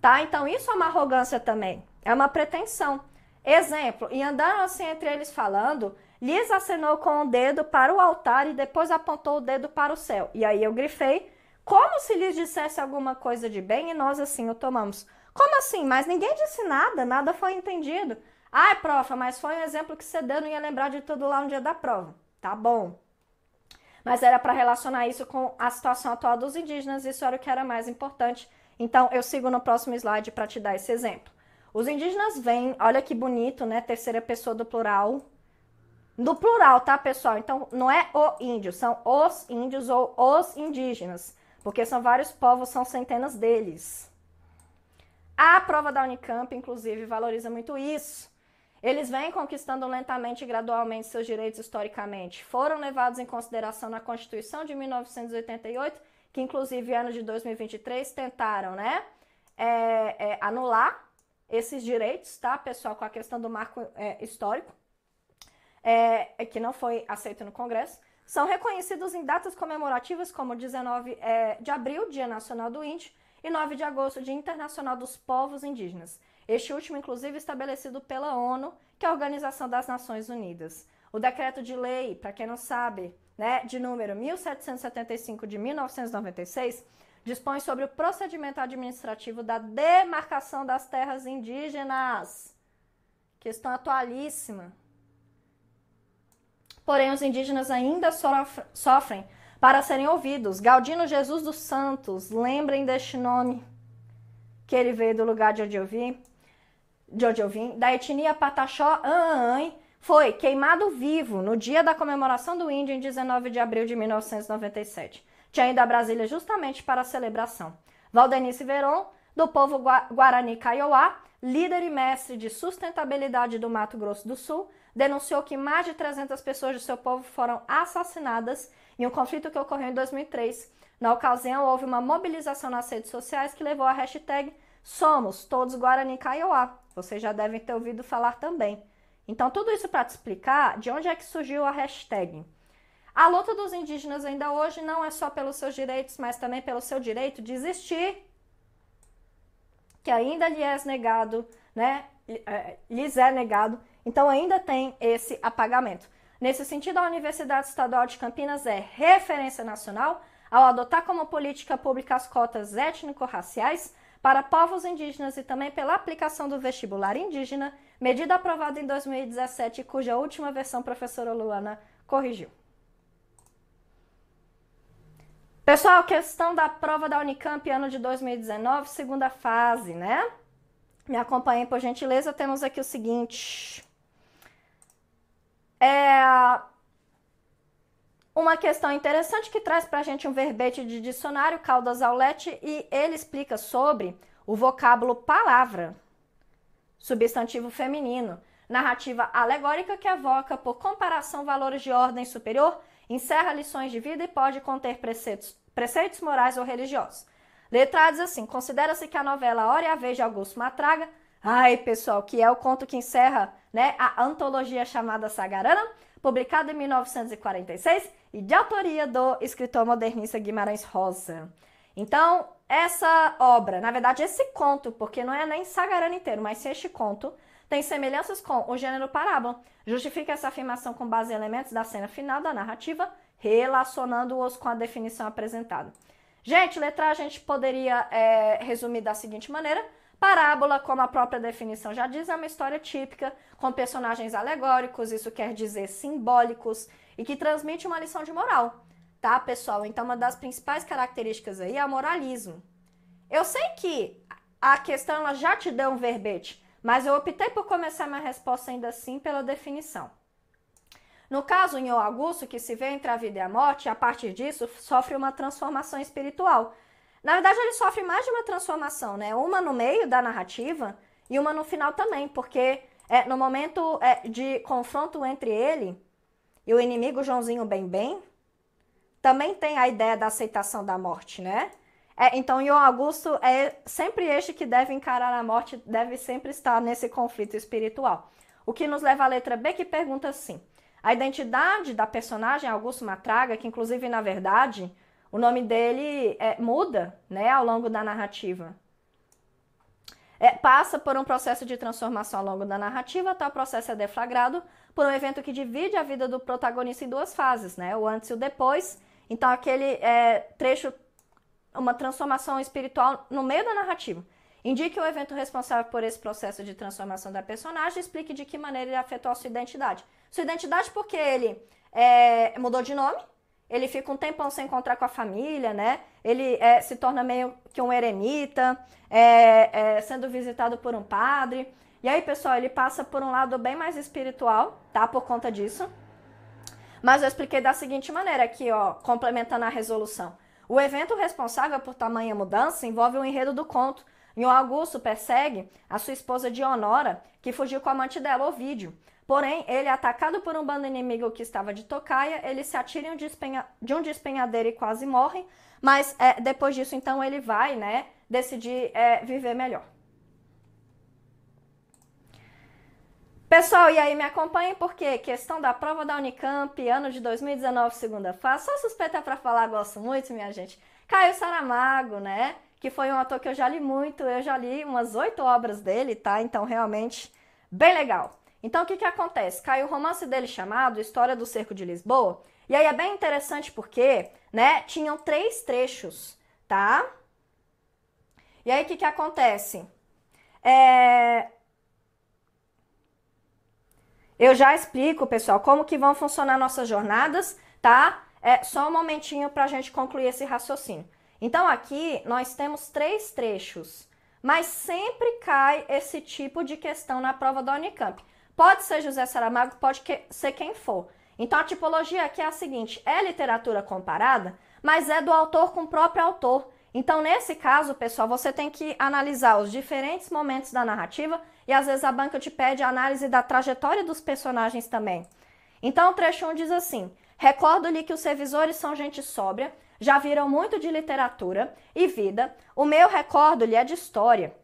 Tá? Então isso é uma arrogância também, é uma pretensão. Exemplo, e andaram assim entre eles falando, lhes acenou com o dedo para o altar e depois apontou o dedo para o céu. E aí eu grifei como se lhes dissesse alguma coisa de bem e nós assim o tomamos. Como assim? Mas ninguém disse nada, nada foi entendido. Ai, profa, mas foi um exemplo que você deu, não ia lembrar de tudo lá no dia da prova. Tá bom. Mas era para relacionar isso com a situação atual dos indígenas, isso era o que era mais importante. Então, eu sigo no próximo slide para te dar esse exemplo. Os indígenas vêm, olha que bonito, né? Terceira pessoa do plural. Do plural, tá, pessoal? Então, não é o índio, são os índios ou os indígenas porque são vários povos, são centenas deles. A prova da Unicamp, inclusive, valoriza muito isso. Eles vêm conquistando lentamente e gradualmente seus direitos historicamente. Foram levados em consideração na Constituição de 1988, que inclusive ano de 2023 tentaram, né, é, é, anular esses direitos, tá, pessoal, com a questão do marco é, histórico, é, que não foi aceito no Congresso são reconhecidos em datas comemorativas como 19 é, de abril, Dia Nacional do Índio, e 9 de agosto, Dia Internacional dos Povos Indígenas. Este último, inclusive, estabelecido pela ONU, que é a Organização das Nações Unidas. O decreto de lei, para quem não sabe, né, de número 1775 de 1996, dispõe sobre o procedimento administrativo da demarcação das terras indígenas, questão atualíssima. Porém, os indígenas ainda sofrem para serem ouvidos. Galdino Jesus dos Santos, lembrem deste nome, que ele veio do lugar de onde eu vim, de onde eu vim da etnia Pataxó foi queimado vivo no dia da comemoração do índio, em 19 de abril de 1997. Tinha ido a Brasília justamente para a celebração. Valdenice Veron, do povo Guarani Kaiowá, líder e mestre de sustentabilidade do Mato Grosso do Sul, denunciou que mais de 300 pessoas do seu povo foram assassinadas em um conflito que ocorreu em 2003. Na ocasião, houve uma mobilização nas redes sociais que levou a hashtag Somos Todos Guarani Kaiowá. Vocês já devem ter ouvido falar também. Então, tudo isso para te explicar de onde é que surgiu a hashtag. A luta dos indígenas ainda hoje não é só pelos seus direitos, mas também pelo seu direito de existir, que ainda lhes é negado, né? É, lhes é negado então ainda tem esse apagamento. Nesse sentido, a Universidade Estadual de Campinas é referência nacional ao adotar como política pública as cotas étnico-raciais para povos indígenas e também pela aplicação do vestibular indígena, medida aprovada em 2017 cuja última versão a professora Luana corrigiu. Pessoal, questão da prova da Unicamp ano de 2019, segunda fase, né? Me acompanhem por gentileza, temos aqui o seguinte. É uma questão interessante que traz para a gente um verbete de dicionário Caldas Aulete e ele explica sobre o vocábulo palavra, substantivo feminino, narrativa alegórica que evoca, por comparação, valores de ordem superior, encerra lições de vida e pode conter preceitos, preceitos morais ou religiosos. Letrados assim, considera-se que a novela Hora e a Vez de Augusto Matraga, ai pessoal, que é o conto que encerra né, a antologia chamada Sagarana, publicada em 1946 e de autoria do escritor modernista Guimarães Rosa. Então, essa obra, na verdade, esse conto, porque não é nem Sagarana inteiro, mas sim este conto, tem semelhanças com o gênero parábola. Justifica essa afirmação com base em elementos da cena final da narrativa, relacionando-os com a definição apresentada. Gente, letra a gente poderia é, resumir da seguinte maneira: Parábola, como a própria definição já diz, é uma história típica, com personagens alegóricos, isso quer dizer simbólicos, e que transmite uma lição de moral, tá, pessoal? Então, uma das principais características aí é o moralismo. Eu sei que a questão ela já te deu um verbete, mas eu optei por começar minha resposta ainda assim pela definição. No caso, em Augusto, que se vê entre a vida e a morte, a partir disso sofre uma transformação espiritual, na verdade, ele sofre mais de uma transformação, né? Uma no meio da narrativa e uma no final também, porque é, no momento é, de confronto entre ele e o inimigo Joãozinho Bem Bem, também tem a ideia da aceitação da morte, né? É, então, João Augusto é sempre este que deve encarar a morte, deve sempre estar nesse conflito espiritual. O que nos leva à letra B, que pergunta assim: a identidade da personagem Augusto Matraga, que inclusive, na verdade, o nome dele é, muda né, ao longo da narrativa. É, passa por um processo de transformação ao longo da narrativa, tal processo é deflagrado por um evento que divide a vida do protagonista em duas fases, né? O antes e o depois. Então, aquele é, trecho, uma transformação espiritual no meio da narrativa. Indique o evento responsável por esse processo de transformação da personagem e explique de que maneira ele afetou a sua identidade. Sua identidade porque ele é, mudou de nome, ele fica um tempão sem encontrar com a família, né? Ele é, se torna meio que um eremita, é, é, sendo visitado por um padre. E aí, pessoal, ele passa por um lado bem mais espiritual, tá? Por conta disso. Mas eu expliquei da seguinte maneira aqui, ó, complementando a resolução. O evento responsável por tamanha mudança envolve o enredo do conto. E o Augusto persegue a sua esposa Dionora, que fugiu com a amante dela, Ovidio. Porém, ele é atacado por um bando inimigo que estava de tocaia, ele se atira de um despenhadeiro e quase morre, mas é, depois disso, então, ele vai, né, decidir é, viver melhor. Pessoal, e aí me acompanhe porque questão da prova da Unicamp, ano de 2019, segunda fase. Só suspeita para falar, gosto muito, minha gente. Caio Saramago, né? Que foi um ator que eu já li muito, eu já li umas oito obras dele, tá? Então, realmente, bem legal. Então o que, que acontece? Cai o romance dele chamado História do Cerco de Lisboa. E aí é bem interessante porque, né, tinham três trechos, tá? E aí o que, que acontece? É... Eu já explico, pessoal, como que vão funcionar nossas jornadas, tá? É só um momentinho para a gente concluir esse raciocínio. Então aqui nós temos três trechos, mas sempre cai esse tipo de questão na prova da Unicamp. Pode ser José Saramago, pode que, ser quem for. Então a tipologia aqui é a seguinte: é literatura comparada, mas é do autor com o próprio autor. Então, nesse caso, pessoal, você tem que analisar os diferentes momentos da narrativa e às vezes a banca te pede a análise da trajetória dos personagens também. Então, o trecho 1 diz assim: Recordo-lhe que os servidores são gente sóbria, já viram muito de literatura e vida. O meu recordo-lhe é de história.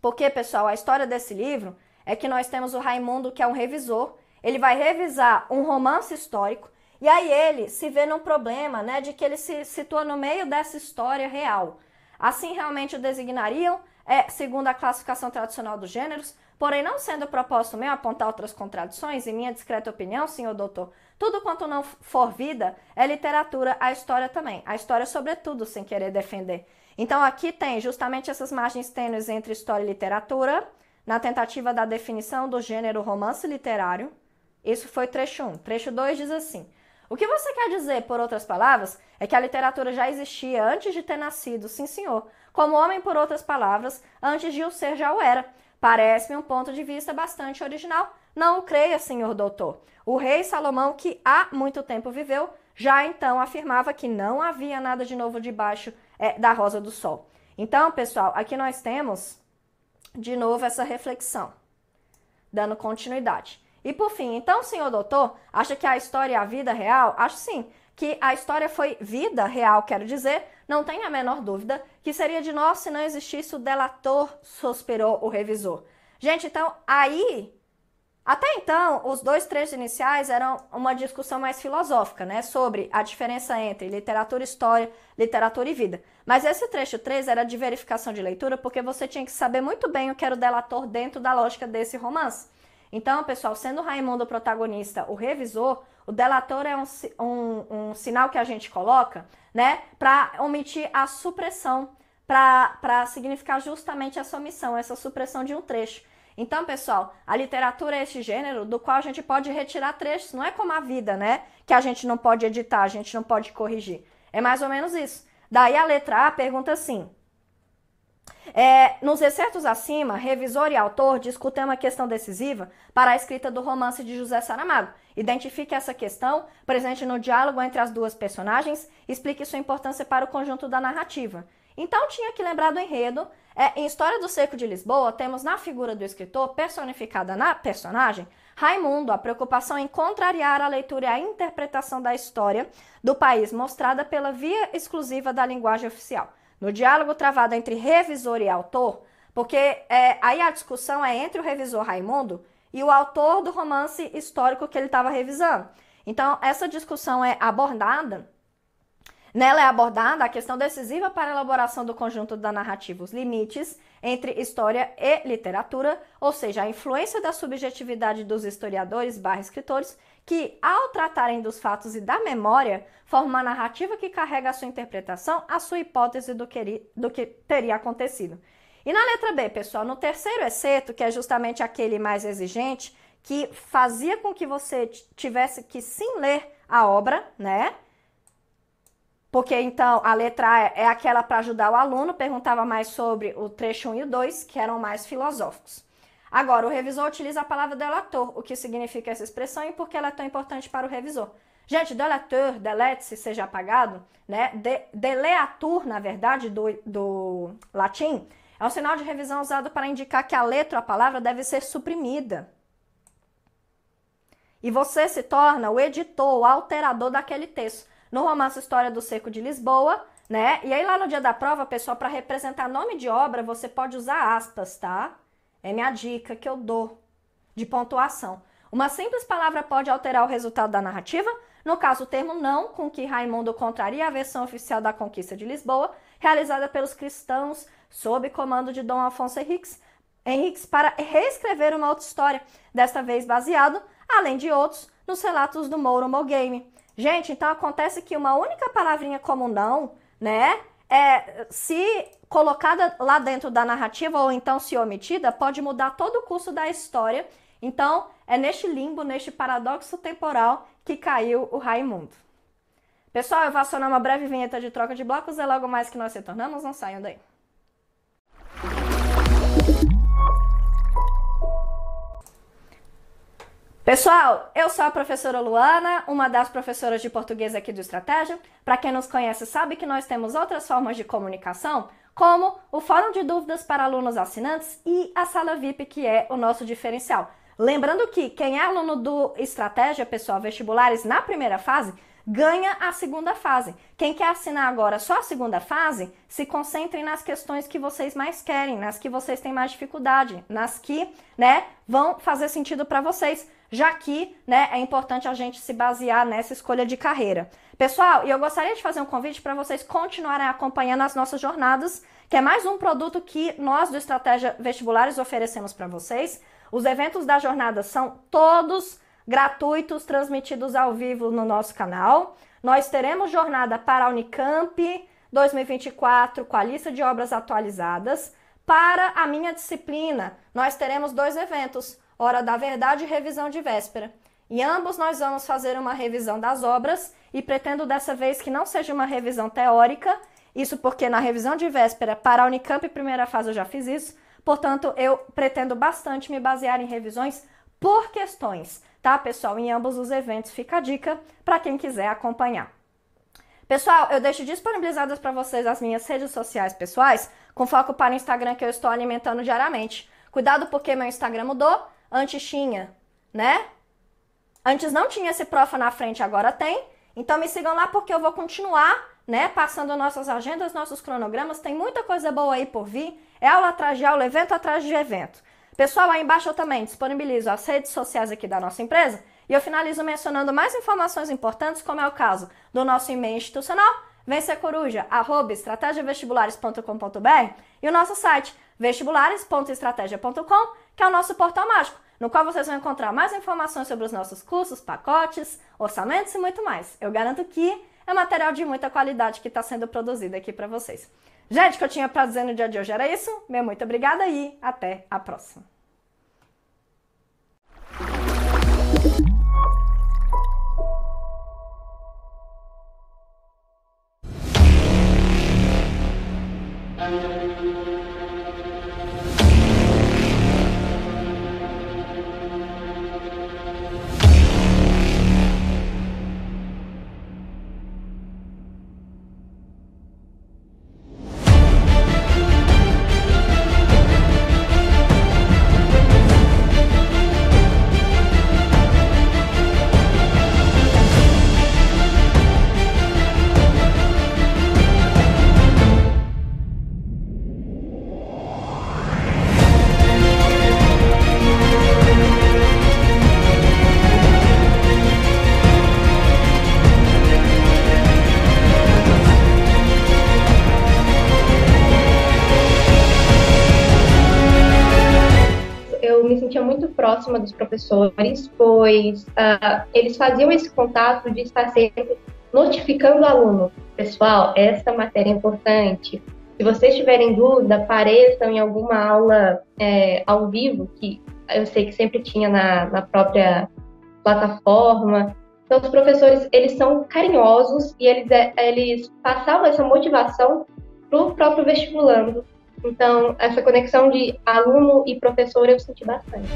Porque, pessoal, a história desse livro é que nós temos o Raimundo, que é um revisor, ele vai revisar um romance histórico, e aí ele se vê num problema, né, de que ele se situa no meio dessa história real. Assim realmente o designariam, é, segundo a classificação tradicional dos gêneros, porém não sendo propósito meu apontar outras contradições, em minha discreta opinião, senhor doutor, tudo quanto não for vida é literatura, a história também, a história é sobretudo, sem querer defender. Então aqui tem justamente essas margens tênues entre história e literatura, na tentativa da definição do gênero romance literário. Isso foi trecho 1. Trecho 2 diz assim: O que você quer dizer, por outras palavras, é que a literatura já existia antes de ter nascido, sim senhor, como homem, por outras palavras, antes de o ser já o era. Parece-me um ponto de vista bastante original. Não creia, senhor doutor. O rei Salomão, que há muito tempo viveu, já então afirmava que não havia nada de novo debaixo é, da rosa do sol. Então, pessoal, aqui nós temos de novo essa reflexão, dando continuidade. E por fim, então, senhor doutor, acha que a história é a vida real? Acho sim, que a história foi vida real, quero dizer, não tenho a menor dúvida que seria de nós se não existisse o delator, suspirou o revisor. Gente, então aí até então, os dois trechos iniciais eram uma discussão mais filosófica, né, sobre a diferença entre literatura e história, literatura e vida. Mas esse trecho 3 era de verificação de leitura, porque você tinha que saber muito bem o que era o delator dentro da lógica desse romance. Então, pessoal, sendo o Raimundo o protagonista, o revisor, o delator é um, um, um sinal que a gente coloca, né, para omitir a supressão, para significar justamente essa omissão, essa supressão de um trecho. Então, pessoal, a literatura é esse gênero do qual a gente pode retirar trechos, não é como a vida, né? Que a gente não pode editar, a gente não pode corrigir. É mais ou menos isso. Daí a letra A pergunta assim: é, nos excertos acima, revisor e autor discutem uma questão decisiva para a escrita do romance de José Saramago. Identifique essa questão presente no diálogo entre as duas personagens, explique sua importância para o conjunto da narrativa. Então tinha que lembrar do enredo, é, em História do Cerco de Lisboa, temos na figura do escritor, personificada na personagem, Raimundo, a preocupação em contrariar a leitura e a interpretação da história do país mostrada pela via exclusiva da linguagem oficial. No diálogo travado entre revisor e autor, porque é, aí a discussão é entre o revisor Raimundo e o autor do romance histórico que ele estava revisando. Então, essa discussão é abordada Nela é abordada a questão decisiva para a elaboração do conjunto da narrativa, os limites entre história e literatura, ou seja, a influência da subjetividade dos historiadores barra escritores, que, ao tratarem dos fatos e da memória, forma uma narrativa que carrega a sua interpretação, a sua hipótese do que, do que teria acontecido. E na letra B, pessoal, no terceiro exceto, que é justamente aquele mais exigente, que fazia com que você tivesse que sim ler a obra, né? Porque então a letra A é aquela para ajudar o aluno, perguntava mais sobre o trecho 1 e o 2, que eram mais filosóficos. Agora, o revisor utiliza a palavra delator, o que significa essa expressão e por que ela é tão importante para o revisor. Gente, delator, delete, se seja apagado, né? De, deleatur, na verdade, do, do latim, é um sinal de revisão usado para indicar que a letra ou a palavra deve ser suprimida. E você se torna o editor, o alterador daquele texto no romance História do Seco de Lisboa, né? E aí lá no dia da prova, pessoal, para representar nome de obra, você pode usar aspas, tá? É minha dica que eu dou de pontuação. Uma simples palavra pode alterar o resultado da narrativa. No caso, o termo não, com que Raimundo contraria a versão oficial da conquista de Lisboa, realizada pelos cristãos sob comando de Dom Afonso Henriques, Henriques para reescrever uma outra história, desta vez baseado, além de outros, nos relatos do Mouro Mogame. Gente, então acontece que uma única palavrinha como não, né? É, se colocada lá dentro da narrativa ou então se omitida, pode mudar todo o curso da história. Então, é neste limbo, neste paradoxo temporal que caiu o Raimundo. Pessoal, eu vou acionar uma breve vinheta de troca de blocos e logo mais que nós retornamos, não saiam daí. Pessoal, eu sou a professora Luana, uma das professoras de português aqui do Estratégia. Para quem nos conhece, sabe que nós temos outras formas de comunicação, como o Fórum de Dúvidas para Alunos Assinantes e a Sala VIP, que é o nosso diferencial. Lembrando que quem é aluno do Estratégia, pessoal, vestibulares na primeira fase, ganha a segunda fase. Quem quer assinar agora só a segunda fase, se concentrem nas questões que vocês mais querem, nas que vocês têm mais dificuldade, nas que, né, vão fazer sentido para vocês já que né, é importante a gente se basear nessa escolha de carreira. Pessoal, e eu gostaria de fazer um convite para vocês continuarem acompanhando as nossas jornadas, que é mais um produto que nós do Estratégia Vestibulares oferecemos para vocês. Os eventos da jornada são todos gratuitos, transmitidos ao vivo no nosso canal. Nós teremos jornada para a Unicamp 2024 com a lista de obras atualizadas. Para a minha disciplina, nós teremos dois eventos: hora da verdade e revisão de véspera. Em ambos, nós vamos fazer uma revisão das obras e pretendo dessa vez que não seja uma revisão teórica, isso porque na revisão de véspera para a Unicamp primeira fase eu já fiz isso, portanto, eu pretendo bastante me basear em revisões por questões, tá, pessoal? Em ambos os eventos fica a dica para quem quiser acompanhar. Pessoal, eu deixo disponibilizadas para vocês as minhas redes sociais pessoais, com foco para o Instagram que eu estou alimentando diariamente. Cuidado porque meu Instagram mudou, Antes tinha, né? Antes não tinha esse profa na frente, agora tem. Então me sigam lá porque eu vou continuar, né? Passando nossas agendas, nossos cronogramas. Tem muita coisa boa aí por vir. É aula atrás de aula, evento atrás de evento. Pessoal, aí embaixo eu também disponibilizo as redes sociais aqui da nossa empresa e eu finalizo mencionando mais informações importantes, como é o caso do nosso e-mail institucional, vencercoruja.estrategiavestibulares.com.br e o nosso site vestibulares.estratégia.com, que é o nosso portal mágico no qual vocês vão encontrar mais informações sobre os nossos cursos, pacotes, orçamentos e muito mais. Eu garanto que é material de muita qualidade que está sendo produzido aqui para vocês. Gente, o que eu tinha para dizer no dia de hoje era isso. Meu muito obrigada e até a próxima. Thank you. próxima dos professores, pois uh, eles faziam esse contato de estar sempre notificando o aluno. Pessoal, essa matéria é importante. Se vocês tiverem dúvida, apareçam em alguma aula é, ao vivo, que eu sei que sempre tinha na, na própria plataforma. Então, os professores, eles são carinhosos e eles, é, eles passavam essa motivação para o próprio vestibulando então, essa conexão de aluno e professor eu senti bastante.